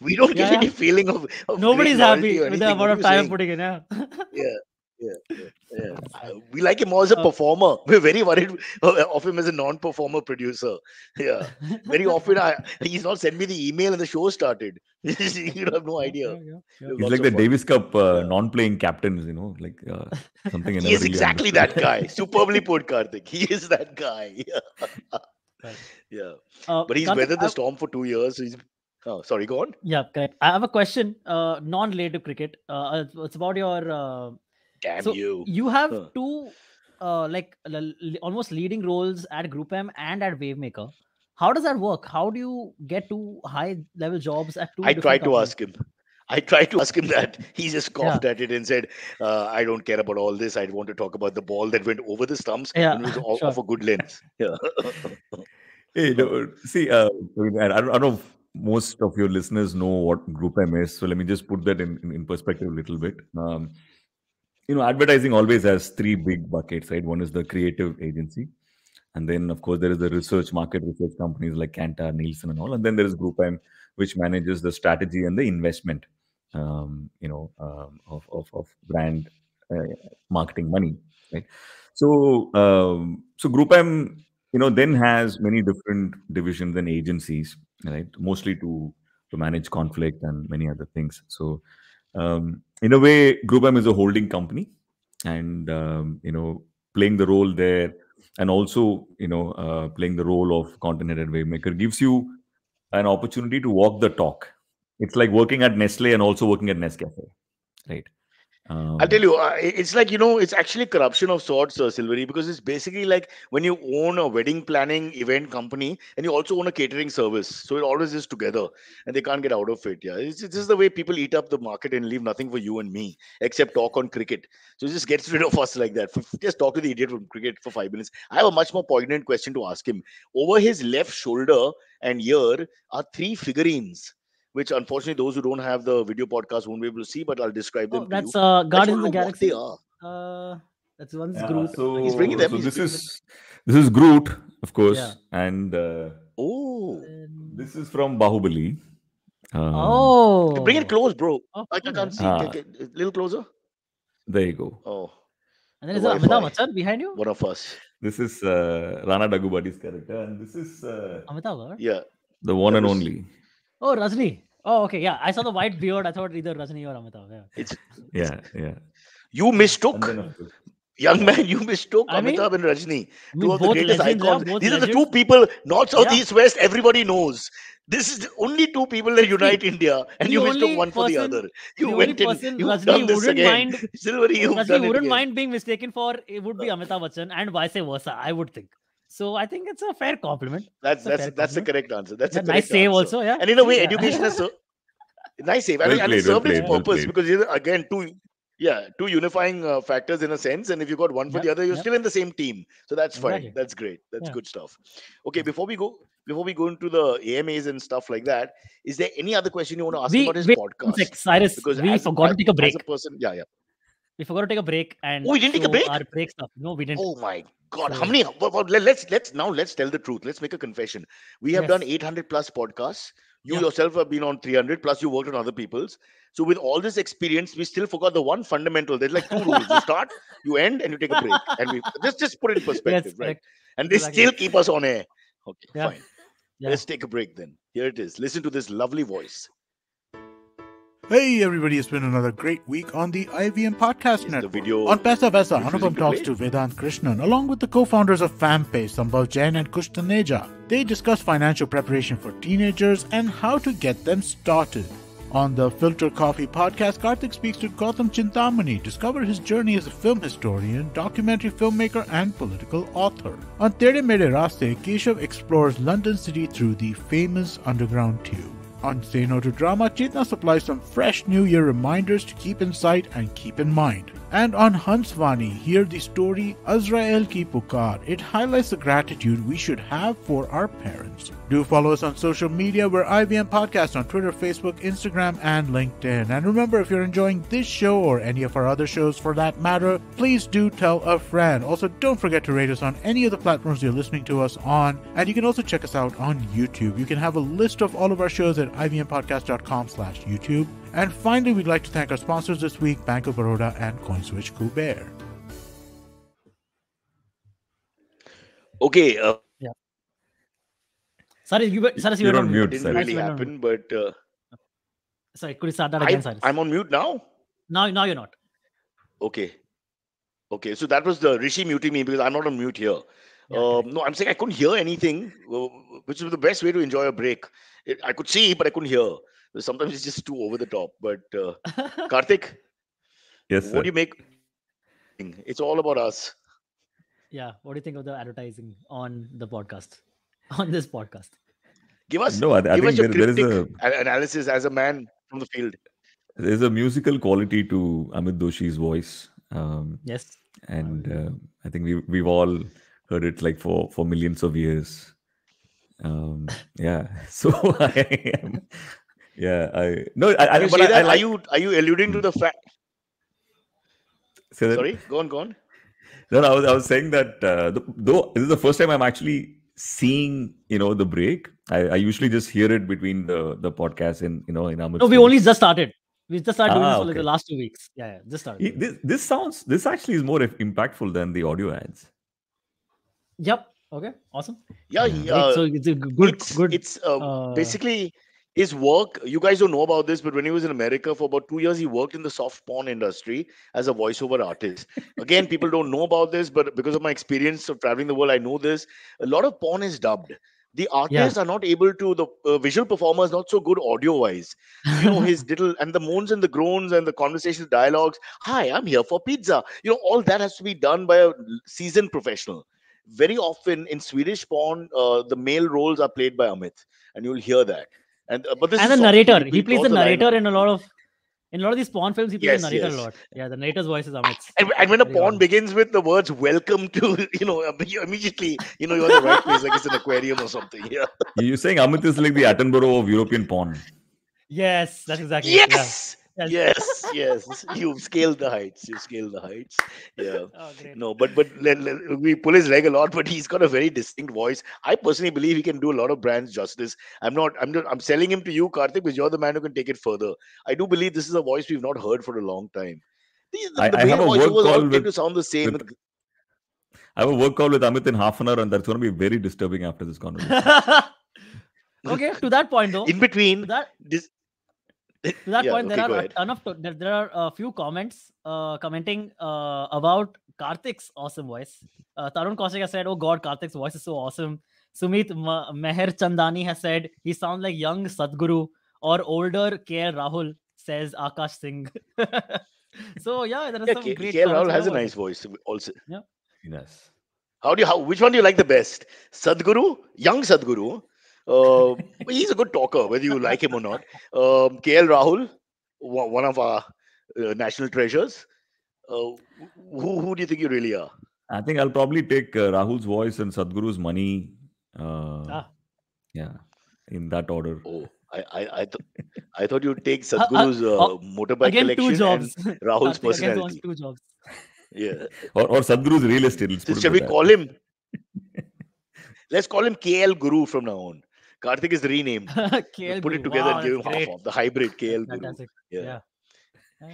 We don't yeah. get any feeling of. of Nobody's happy with the amount of time I'm putting in. Yeah. yeah, yeah, yeah. Yeah. We like him more as a uh, performer. We're very worried of him as a non-performer producer. Yeah, very often I, he's not sent me the email and the show started. you have no idea. Yeah, yeah, he's like the fun. Davis Cup uh, non-playing captains. You know, like uh, something. he is exactly that guy. Superbly put, Karthik. He is that guy. Right. Yeah, uh, but he's weathered the storm for two years. So he's Oh, sorry, go on. Yeah, correct. I have a question. Uh, non-related cricket. Uh, it's about your uh, damn so you you have huh. two uh, like l- almost leading roles at Group M and at wavemaker how does that work how do you get to high level jobs at two i tried to ask him I tried to ask him that. He just coughed yeah. at it and said, uh, "I don't care about all this. I want to talk about the ball that went over the stumps yeah, and was sure. off a good lens." Yeah. hey, no, see, uh, I, don't, I don't know. most of your listeners know what Group M is, so let me just put that in, in, perspective a little bit. Um, you know advertising always has three big buckets right one is the creative agency and then of course there is the research market research companies like Kantar, Nielsen, and all. And then there is GroupM, which manages the strategy and the investment, um, you know, um, of, of, of brand uh, marketing money, right? So um, so GroupM, you know, then has many different divisions and agencies, right? Mostly to to manage conflict and many other things. So um, in a way, GroupM is a holding company, and um, you know, playing the role there, and also you know, uh, playing the role of content and waymaker gives you an opportunity to walk the talk. It's like working at Nestle and also working at Nescafe, right? Um, I'll tell you, uh, it's like you know, it's actually corruption of sorts, uh, Silvery, because it's basically like when you own a wedding planning event company and you also own a catering service, so it always is together, and they can't get out of it. Yeah, it's, it's just the way people eat up the market and leave nothing for you and me except talk on cricket. So it just gets rid of us like that. For, just talk to the idiot from cricket for five minutes. I have a much more poignant question to ask him. Over his left shoulder and ear are three figurines which unfortunately those who don't have the video podcast won't be able to see, but I'll describe them. Oh, that's you. uh, Guardians of the Galaxy. Uh, that's one's yeah, Groot. So, he's bringing them. So this is them. this is Groot, of course, yeah. and uh, oh, this is from Bahubali. Um, oh, bring it close, bro. Oh, I can't see. Ah. a little closer. There you go. Oh, and then the is oh, Amitabh Bachchan behind you. One of us. This is uh, Rana Dagubadi's character, and this is uh, Amitabh. Yeah, the one that and was... only. Oh, Rajni. Oh, okay. Yeah, I saw the white beard. I thought either Rajni or Amitabh. Yeah. It's, yeah, yeah. You mistook, young man. You mistook I mean, Amitabh and Rajni, two of the greatest legends, icons. Yeah, These legends. are the two people, North, South, yeah. East, West. Everybody knows. This is the only two people that unite the, India, and you mistook one person, for the other. You the went person, in. you Rajni done this again. Mind, Silvery, you've Rajni done wouldn't mind being mistaken for it would be Amitabh Bachchan and vice versa. I would think. So I think it's a fair compliment. That's that's that's, that's the correct answer. That's yeah, a nice save answer. also. Yeah. And in a way, yeah. education is so nice save. I mean, well and it served its purpose because again, two yeah, two unifying uh, factors in a sense. And if you got one for the other, you're still in the same team. So that's fine. Exactly. That's great. That's good stuff. Okay, before we go, before we go into the AMAs and stuff like that, is there any other question you want to ask we, about his podcast? Cyrus, because we as, forgot as, to take a break. A person, yeah, yeah we forgot to take a break and oh, we didn't take a break. Our break stuff. No, we didn't. Oh my god, how many? Let's let's now let's tell the truth. Let's make a confession. We have yes. done 800 plus podcasts. You yeah. yourself have been on 300 plus. You worked on other people's. So with all this experience, we still forgot the one fundamental. There's like two rules: you start, you end, and you take a break. And we just just put it in perspective, yes, right? And they exactly. still keep us on air. Okay, yeah. fine. Yeah. Let's take a break then. Here it is. Listen to this lovely voice. Hey everybody, it's been another great week on the IVM Podcast it's Network. on Pesa Vesa, Anupam talks to Vedant Krishnan along with the co-founders of FamPay, Sambhav Jain and Kush Taneja. They discuss financial preparation for teenagers and how to get them started. On the Filter Coffee podcast, Karthik speaks to Gotham Chintamani, discover his journey as a film historian, documentary filmmaker, and political author. On Tere Mere Raste, Keshav explores London City through the famous underground tube. On Drama, Chitna supplies some fresh New Year reminders to keep in sight and keep in mind. And on Hanswani, hear the story Azrael Ki Pukar. It highlights the gratitude we should have for our parents. Do follow us on social media. We're IBM Podcast on Twitter, Facebook, Instagram, and LinkedIn. And remember, if you're enjoying this show or any of our other shows for that matter, please do tell a friend. Also, don't forget to rate us on any of the platforms you're listening to us on. And you can also check us out on YouTube. You can have a list of all of our shows at ibmpodcast.com slash YouTube. And finally, we'd like to thank our sponsors this week, Bank of Baroda and CoinSwitch Kuber. Okay. Uh, yeah. Sorry, you were, sorry, you were on mute. It didn't really happen, but. Uh, sorry, could you start that again, I, I'm on mute now? Now, now you're not. Okay. Okay, so that was the Rishi muting me because I'm not on mute here. Yeah, um, no, I'm saying I couldn't hear anything, uh, which is the best way to enjoy a break. It, I could see, but I couldn't hear sometimes it's just too over the top. But uh, Karthik, yes, what do you make? It's all about us. Yeah, what do you think of the advertising on the podcast, on this podcast? Give us no. I, I give us your there, a... analysis as a man from the field. There's a musical quality to Amit Doshi's voice. Um, yes, and uh, I think we we've all heard it like for for millions of years um yeah so i am yeah, I no. I, I, you I, I like... Are you are you alluding to the fact? So that... Sorry, go on, go on. No, no, I was, I was saying that uh, the, though this is the first time I'm actually seeing you know the break. I, I usually just hear it between the the podcast and you know in our. No, we only just started. We just started ah, doing this okay. for like ah, the last two weeks. Yeah, yeah just started. This this sounds this actually is more impactful than the audio ads. Yep. Okay. Awesome. Yeah. yeah. Uh, so it's a good. It's, good, it's uh, uh, basically his work you guys don't know about this but when he was in america for about two years he worked in the soft porn industry as a voiceover artist again people don't know about this but because of my experience of traveling the world i know this a lot of porn is dubbed the artists yeah. are not able to the uh, visual performers not so good audio wise you know his little and the moans and the groans and the conversational dialogues hi i'm here for pizza you know all that has to be done by a seasoned professional very often in swedish porn uh, the male roles are played by amit and you'll hear that and uh, but this and the narrator, he plays the narrator in a lot of in a lot of these porn films, he plays yes, the narrator yes. a lot. Yeah, the narrator's voice is Amit. And, and, when a porn begins with the words "Welcome to," you know, immediately, you know, you're in the right place, like it's an aquarium or something. Yeah. You're saying Amit is like the Attenborough of European porn. Yes, that's exactly. Yes, yes yes you've scaled the heights you've scaled the heights yeah oh, no but but let, let, we pull his leg a lot but he's got a very distinct voice i personally believe he can do a lot of brands justice i'm not i'm not i'm selling him to you karthik because you're the man who can take it further i do believe this is a voice we've not heard for a long time the, the, I, have a work call with, to sound the same I have a work call with Amit in half an hour, and that's going to be very disturbing after this conversation. okay, to that point though. In between, that, this, to that yeah, point, okay, there are a there are a few comments uh, commenting uh, about Karthik's awesome voice. Uh, Tarun Kaushik has said, "Oh God, Karthik's voice is so awesome." Sumit Ma- Meher Chandani has said he sounds like young Sadhguru or older K. Rahul says Akash Singh. so yeah, there is yeah, some K- great. K. Rahul has a nice voice also. Yeah. Yes. How do you how? Which one do you like the best? Sadhguru, young Sadhguru, uh, he's a good talker, whether you like him or not. Um, KL Rahul, one of our uh, national treasures. Uh, who, who do you think you really are? I think I'll probably take uh, Rahul's voice and Sadhguru's money. Uh, ah. Yeah, in that order. Oh. I I I, th- I thought you'd take uh, Sadhguru's uh, motorbike again, collection two jobs. and Rahul's personality. Again, two jobs. Yeah. Or, or Sadhguru's real estate. Let's so should we that. call him? Let's call him KL Guru from now on. Karthik is renamed. KL put it together wow, and give him half of the hybrid KL Yeah. yeah.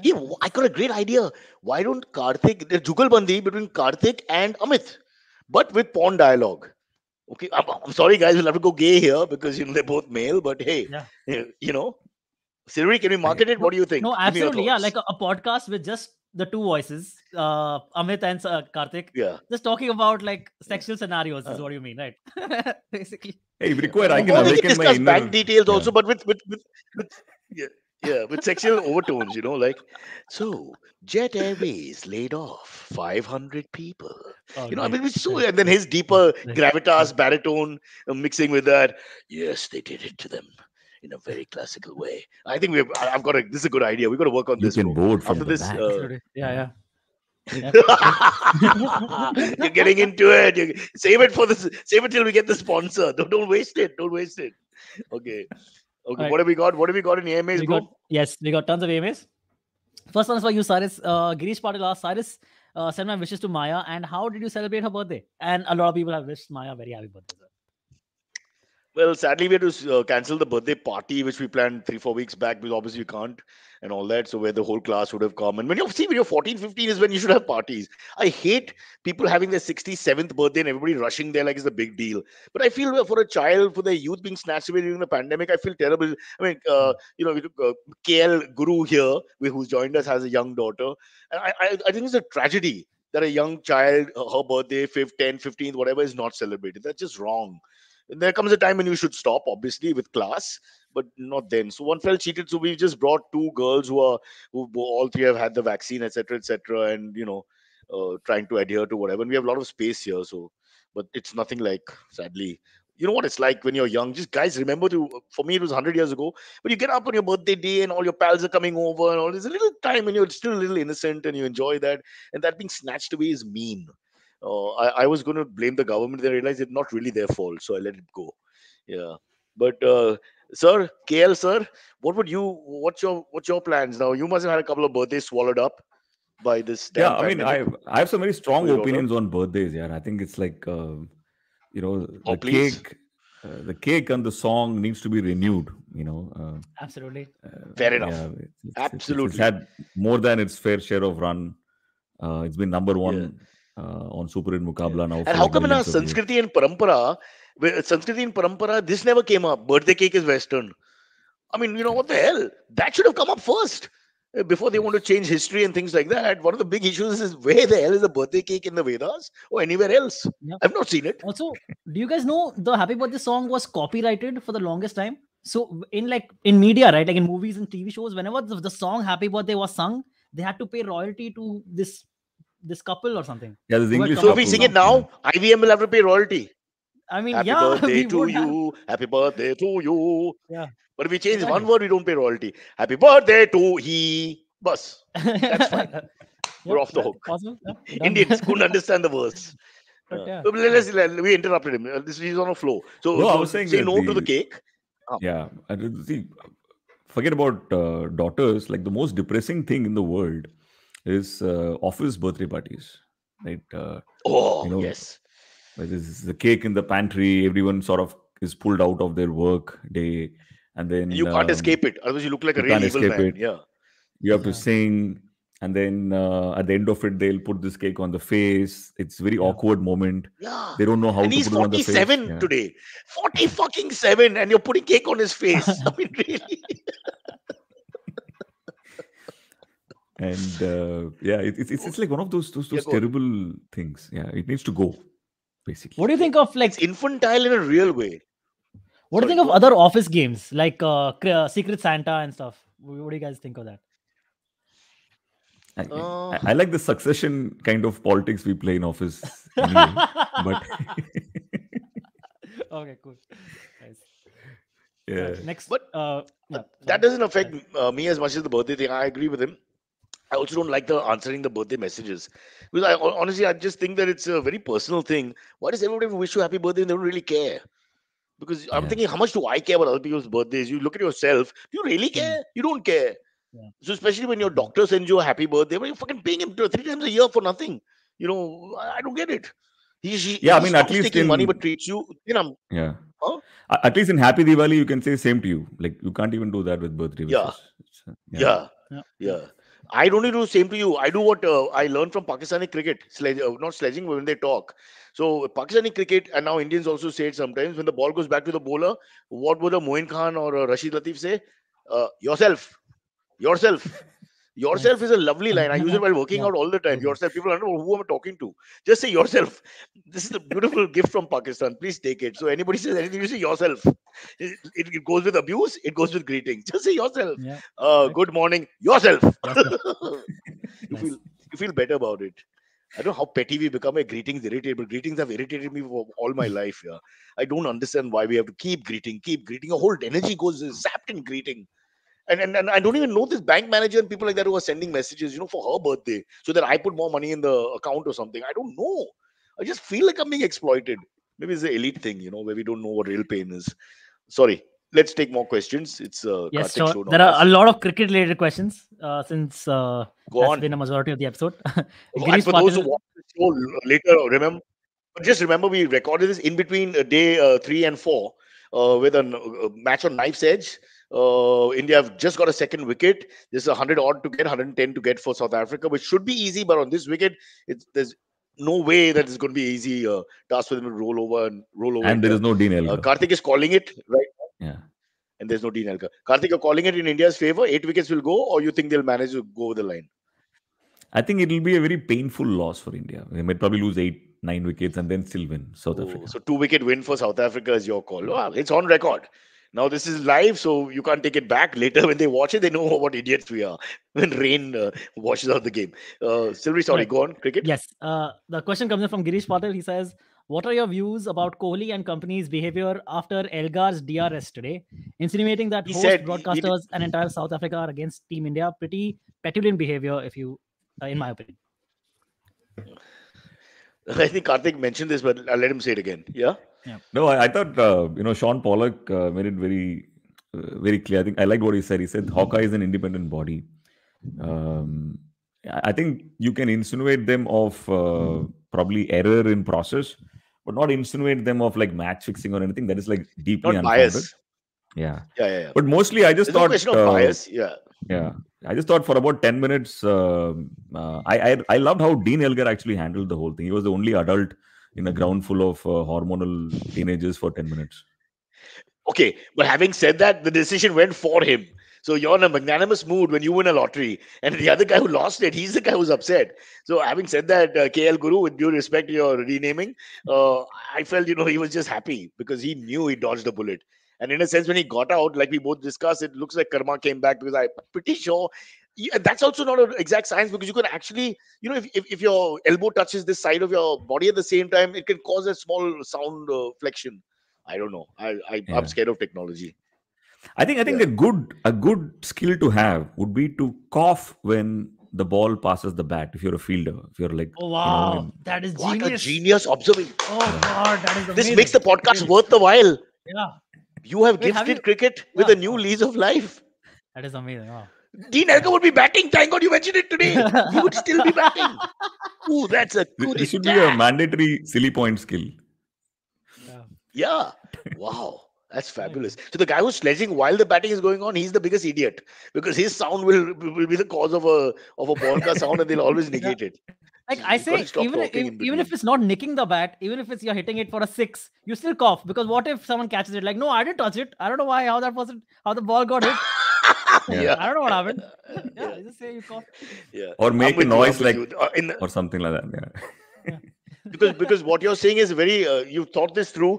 Hey, I got a great idea. Why don't Karthik, the Jugalbandi between Karthik and Amit, but with porn dialogue. Okay, I'm, I'm, sorry, guys, we'll have to go gay here because you know they're both male, but hey, yeah. Eh, you know, Siri, can we market it? What do you think? No, absolutely. Yeah, like a, a, podcast with just the two voices, uh, Amit and uh, Karthik. Yeah. Just talking about like sexual scenarios is uh. what you mean, right? Basically. Hey, if required, I can awaken discuss my inner... back uh, details yeah. also, but with with, with, with yeah, yeah, with sexual overtones, you know, like so. Jet Airways laid off 500 people. Oh, you know, nice. I mean, it's so, and then his deeper gravitas baritone uh, mixing with that. Yes, they did it to them in a very classical way. I think we've I've got a this is a good idea. We've got to work on you this. You can board from After the this, back. Uh, yeah, yeah. You're getting into it. You, save it for this. Save it till we get the sponsor. Don't, don't waste it. Don't waste it. Okay. Okay. Right. What have we got? What have we got in AMAs, we bro? Got, yes, we got tons of AMAs. First one is for you, Cyrus. Uh, Girish Patil asked, Cyrus, uh, send my wishes to Maya. And how did you celebrate her birthday? And a lot of people have wished Maya very happy birthday. Well, sadly, we had to uh, cancel the birthday party which we planned three, four weeks back because obviously you can't and all that. So where the whole class would have come. And when you see when you're 14, 15 is when you should have parties. I hate people having their 67th birthday and everybody rushing there like it's a big deal. But I feel uh, for a child, for their youth being snatched away during the pandemic, I feel terrible. I mean, uh, you know, we took, uh, KL Guru here, who's joined us, has a young daughter. And I, I, I think it's a tragedy that a young child, uh, her birthday, 5th, 10th, 15th, whatever, is not celebrated. That's just wrong there comes a time when you should stop, obviously, with class, but not then. So one felt cheated. So we've just brought two girls who are who all three have had the vaccine, etc., etc., and you know, uh, trying to adhere to whatever. And we have a lot of space here, so but it's nothing like sadly. You know what it's like when you're young. Just guys, remember to for me it was hundred years ago. But you get up on your birthday day and all your pals are coming over and all. There's a little time when you're still a little innocent and you enjoy that. And that being snatched away is mean. Uh, I, I was going to blame the government. They realized it's not really their fault, so I let it go. Yeah, but uh, sir, KL sir, what would you? What's your what's your plans now? You must have had a couple of birthdays swallowed up by this. Yeah, I mean, I I have some very strong opinions on birthdays. Yeah, I think it's like uh, you know oh, the cake. Uh, the cake and the song needs to be renewed you know uh, absolutely uh, fair enough yeah, it's, it's, absolutely it's, it's, had more than its fair share of run uh, it's been number one uh, on Super in Mukabla now. And how come in our Sanskriti and Parampara, Sanskriti and Parampara, this never came up. Birthday cake is Western. I mean, you know, what the hell? That should have come up first eh, before they want to change history and things like that. One of the big issues is where the hell is the birthday cake in the Vedas or anywhere else? Yeah. I've not seen it. Also, do you guys know the Happy Birthday song was copyrighted for the longest time? So, in like in media, right, like in movies and TV shows, whenever the, the song Happy Birthday was sung, they had to pay royalty to this this couple or something. Yeah, this English. So if we sing it now, IBM will have to pay royalty. I mean, happy yeah, birthday to you, have... happy birthday to you. Yeah. But if we change one word, we don't pay royalty. Happy birthday to he. Bus. That's fine. We're yep, off the hook. Awesome. Yep, Indians couldn't understand the verse. But, yeah. let's, let, we interrupted him. Uh, this is on a flow. So, no, so I was saying say no the, to the cake. Oh. Yeah. See, forget about uh, daughters. Like the most depressing thing in the world is uh, office birthday parties, right? Uh, oh, you know, yes. There's the cake in the pantry. Everyone sort of is pulled out of their work day, and then you can't um, escape it. Otherwise, you look like you a real evil man. It. Yeah. You have yeah. to sing, and then uh, at the end of it, they'll put this cake on the face. It's very yeah. awkward moment. Yeah. They don't know how. And to he's put 47 it on the face. today. 40 fucking seven, and you're putting cake on his face. I mean, really. and uh, yeah, it, it's it's like one of those those, those yeah, terrible things. Yeah, it needs to go. Basically, what do you think of like infantile in a real way? What do you think of other office games like uh, uh Secret Santa and stuff? What do you guys think of that? I, uh... I, like the succession kind of politics we play in office, anyway, but okay, cool. Nice. Yeah. Next, but uh, that doesn't affect uh, me as much as the birthday thing. I agree with him I also don't like the answering the birthday messages because I honestly I just think that it's a very personal thing. Why does everybody wish you happy birthday and they don't really care? Because I'm yeah. thinking, how much do I care about other people's birthdays? You look at yourself. Do you really mm. care? You don't care. Yeah. So especially when your doctor sends you a happy birthday, but you're fucking paying him three times a year for nothing. You know, I don't get it. He, he yeah, he I mean, at least in money, but treats you, you know. Yeah. Huh? At least in Happy Diwali, you can say same to you. Like you can't even do that with birthday. Yeah. Uh, yeah. Yeah. Yeah. I don't need to do same to you. I do what uh, I learned from Pakistani cricket, sledge, uh, not sledging when they talk. So Pakistani cricket and now Indians also say it sometimes when the ball goes back to the bowler. What would a Moin Khan or a Rashid Latif say? Uh, yourself, yourself. Yourself is a lovely line. I use it while working yeah. out all the time. Yourself. People don't know who I'm talking to. Just say yourself. This is a beautiful gift from Pakistan. Please take it. So anybody says anything, you say yourself. It, it, goes with abuse. It goes with greeting. Just say yourself. Yeah. Uh, good morning. Yourself. you, feel, you feel better about it. I don't know how petty we become. Like greetings irritate, but greetings have irritated me for all my life. Yeah, I don't understand why we have to keep greeting, keep greeting. Your whole energy goes zapped in greeting and, and and I don't even know this bank manager and people like that who are sending messages, you know, for her birthday, so that I put more money in the account or something. I don't know. I just feel like I'm being exploited. Maybe it's the elite thing, you know, where we don't know what real pain is. Sorry, let's take more questions. It's uh, yes, There are a lot of cricket related questions uh, since uh, Go that's on. been a majority of the episode. for those who watch the show later, remember, just remember we recorded this in between uh, day uh, three and four uh, with a uh, match on Knife's Edge. Uh, India have just got a second wicket. This is 100 odd to get, 110 to get for South Africa, which should be easy. But on this wicket, it's, there's no way that it's going to be easy uh, task for them to roll over and roll over. And there is no Dean Elgar. Uh, Karthik is calling it right. Yeah. And there's no Dean Elgar. Karthik are calling it in India's favor. Eight wickets will go, or you think they'll manage to go over the line? I think it will be a very painful loss for India. They may probably lose eight, nine wickets and then still win South oh, Africa. So two wicket win for South Africa is your call. Wow, it's on record. Now this is live, so you can't take it back later. When they watch it, they know what idiots we are. When rain uh, washes out the game, uh, Silvery, sorry, right. go on cricket. Yes, uh, the question comes in from Girish Patel. He says, "What are your views about Kohli and company's behavior after Elgar's DRS today, insinuating that he host said, broadcasters he, and entire South Africa are against Team India? Pretty petulant behavior, if you, uh, in my opinion." I think Karthik mentioned this, but I'll let him say it again. Yeah. Yeah. No, I, I thought uh, you know Sean Pollock uh, made it very, uh, very clear. I think I liked what he said. He said Hawkeye is an independent body. Um, I think you can insinuate them of uh, probably error in process, but not insinuate them of like match fixing or anything. That is like deeply not bias. Yeah. yeah. yeah, yeah, But mostly, I just There's thought no question of uh, bias. Yeah yeah, I just thought for about ten minutes. Uh, uh, I, I, I loved how Dean Elgar actually handled the whole thing. He was the only adult in a ground full of uh, hormonal teenagers for ten minutes. Okay, but having said that, the decision went for him. So you're in a magnanimous mood when you win a lottery, and the other guy who lost it, he's the guy who's upset. So having said that, uh, KL Guru, with due respect to your renaming, uh, I felt you know he was just happy because he knew he dodged the bullet. And in a sense, when he got out, like we both discussed, it looks like karma came back because I'm pretty sure that's also not an exact science because you can actually, you know, if, if, if your elbow touches this side of your body at the same time, it can cause a small sound uh, flexion. I don't know. I, I am scared of technology. I think I think yeah. a good a good skill to have would be to cough when the ball passes the bat. If you're a fielder, if you're like oh, wow, you know, that is what genius. a genius observing. Oh god, that is amazing. this makes the podcast worth the while. Yeah, you have Wait, gifted have you... cricket with a new lease of life. That is amazing. Wow. Dean Elgar would be batting. Thank God you mentioned it today. He would still be batting. Ooh, that's a good. This should be a mandatory silly point skill. Yeah. yeah. Wow. That's fabulous. So the guy who's sledging while the batting is going on, he's the biggest idiot because his sound will will be the cause of a of a ball sound, and they'll always negate it. Like I say, even if, even if it's not nicking the bat, even if it's you're hitting it for a six, you still cough because what if someone catches it? Like, no, I didn't touch it. I don't know why how that person how the ball got hit. yeah. I don't know what happened. Yeah, yeah. just say you cough. Yeah, or make a noise like or, uh, or something like that. Yeah. yeah. because because what you're saying is very uh, you thought this through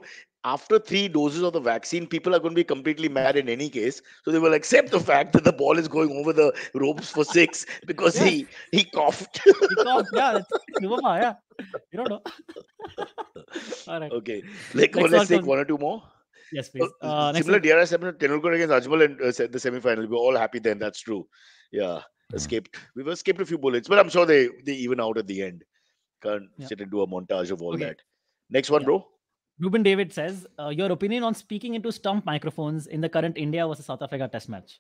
after three doses of the vaccine, people are going to be completely mad in any case. So they will accept the fact that the ball is going over the ropes for six because yeah. he he coughed. he coughed, yeah. yeah. You don't know. All right. Okay. Like, well, let's take one or two more. Yes, oh, please. Uh, similar DRS happened to Tendulkar against Ajmal in uh, the semi-final. We were all happy then. That's true. Yeah, hmm. escaped. We were escaped a few bullets, but I'm sure they they even out at the end. Can't yeah. sit and do a montage of all okay. that. Next one, yeah. bro. Ruben David says, uh, your opinion on speaking into stump microphones in the current India versus South Africa test match.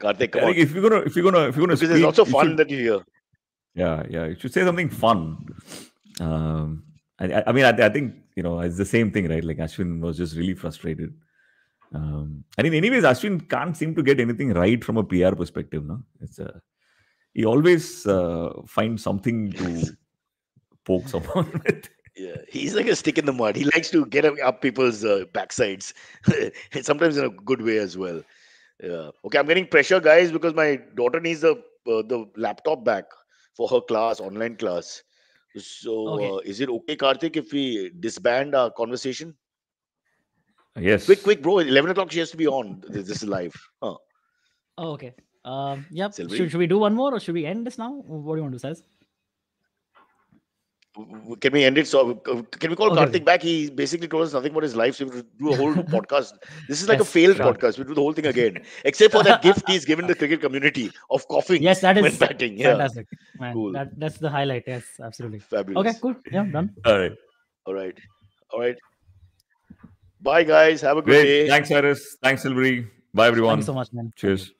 Karthik, come if you're gonna if you're gonna if you're gonna because speak, it's also fun should, that you hear. Yeah, yeah, you should say something fun. Um, I, I mean, I, I think you know it's the same thing, right? Like Ashwin was just really frustrated. Um, and in any ways, Ashwin can't seem to get anything right from a PR perspective. No, it's a uh, he always uh, finds something to poke someone with. Yeah, he's like a stick in the mud. He likes to get up people's uh, backsides, sometimes in a good way as well. Yeah. Okay, I'm getting pressure, guys, because my daughter needs the uh, the laptop back for her class, online class. So, okay. uh, is it okay, Karthik, if we disband our conversation? Yes. Quick, quick, bro. 11 o'clock, she has to be on. This, is live. Huh. Oh, okay. Um, yep. Should, should we do one more or should we end this now? What do you want to say? can we end it? So, uh, can we call okay. Karthik back? He basically told us nothing about his life. So, we do a whole podcast. This is like yes, a failed podcast. We do the whole thing again, except for that gift he's given the cricket community of coughing. Yes, that is batting. Yeah. fantastic. Man, cool. That, that's the highlight. Yes, absolutely. Fabulous. Okay, cool. Yeah, done. All right. All right. All right. Bye, guys. Have a Great. day. Thanks, Iris. Thanks, Silvery. Bye, everyone. Thanks so much, man. Cheers.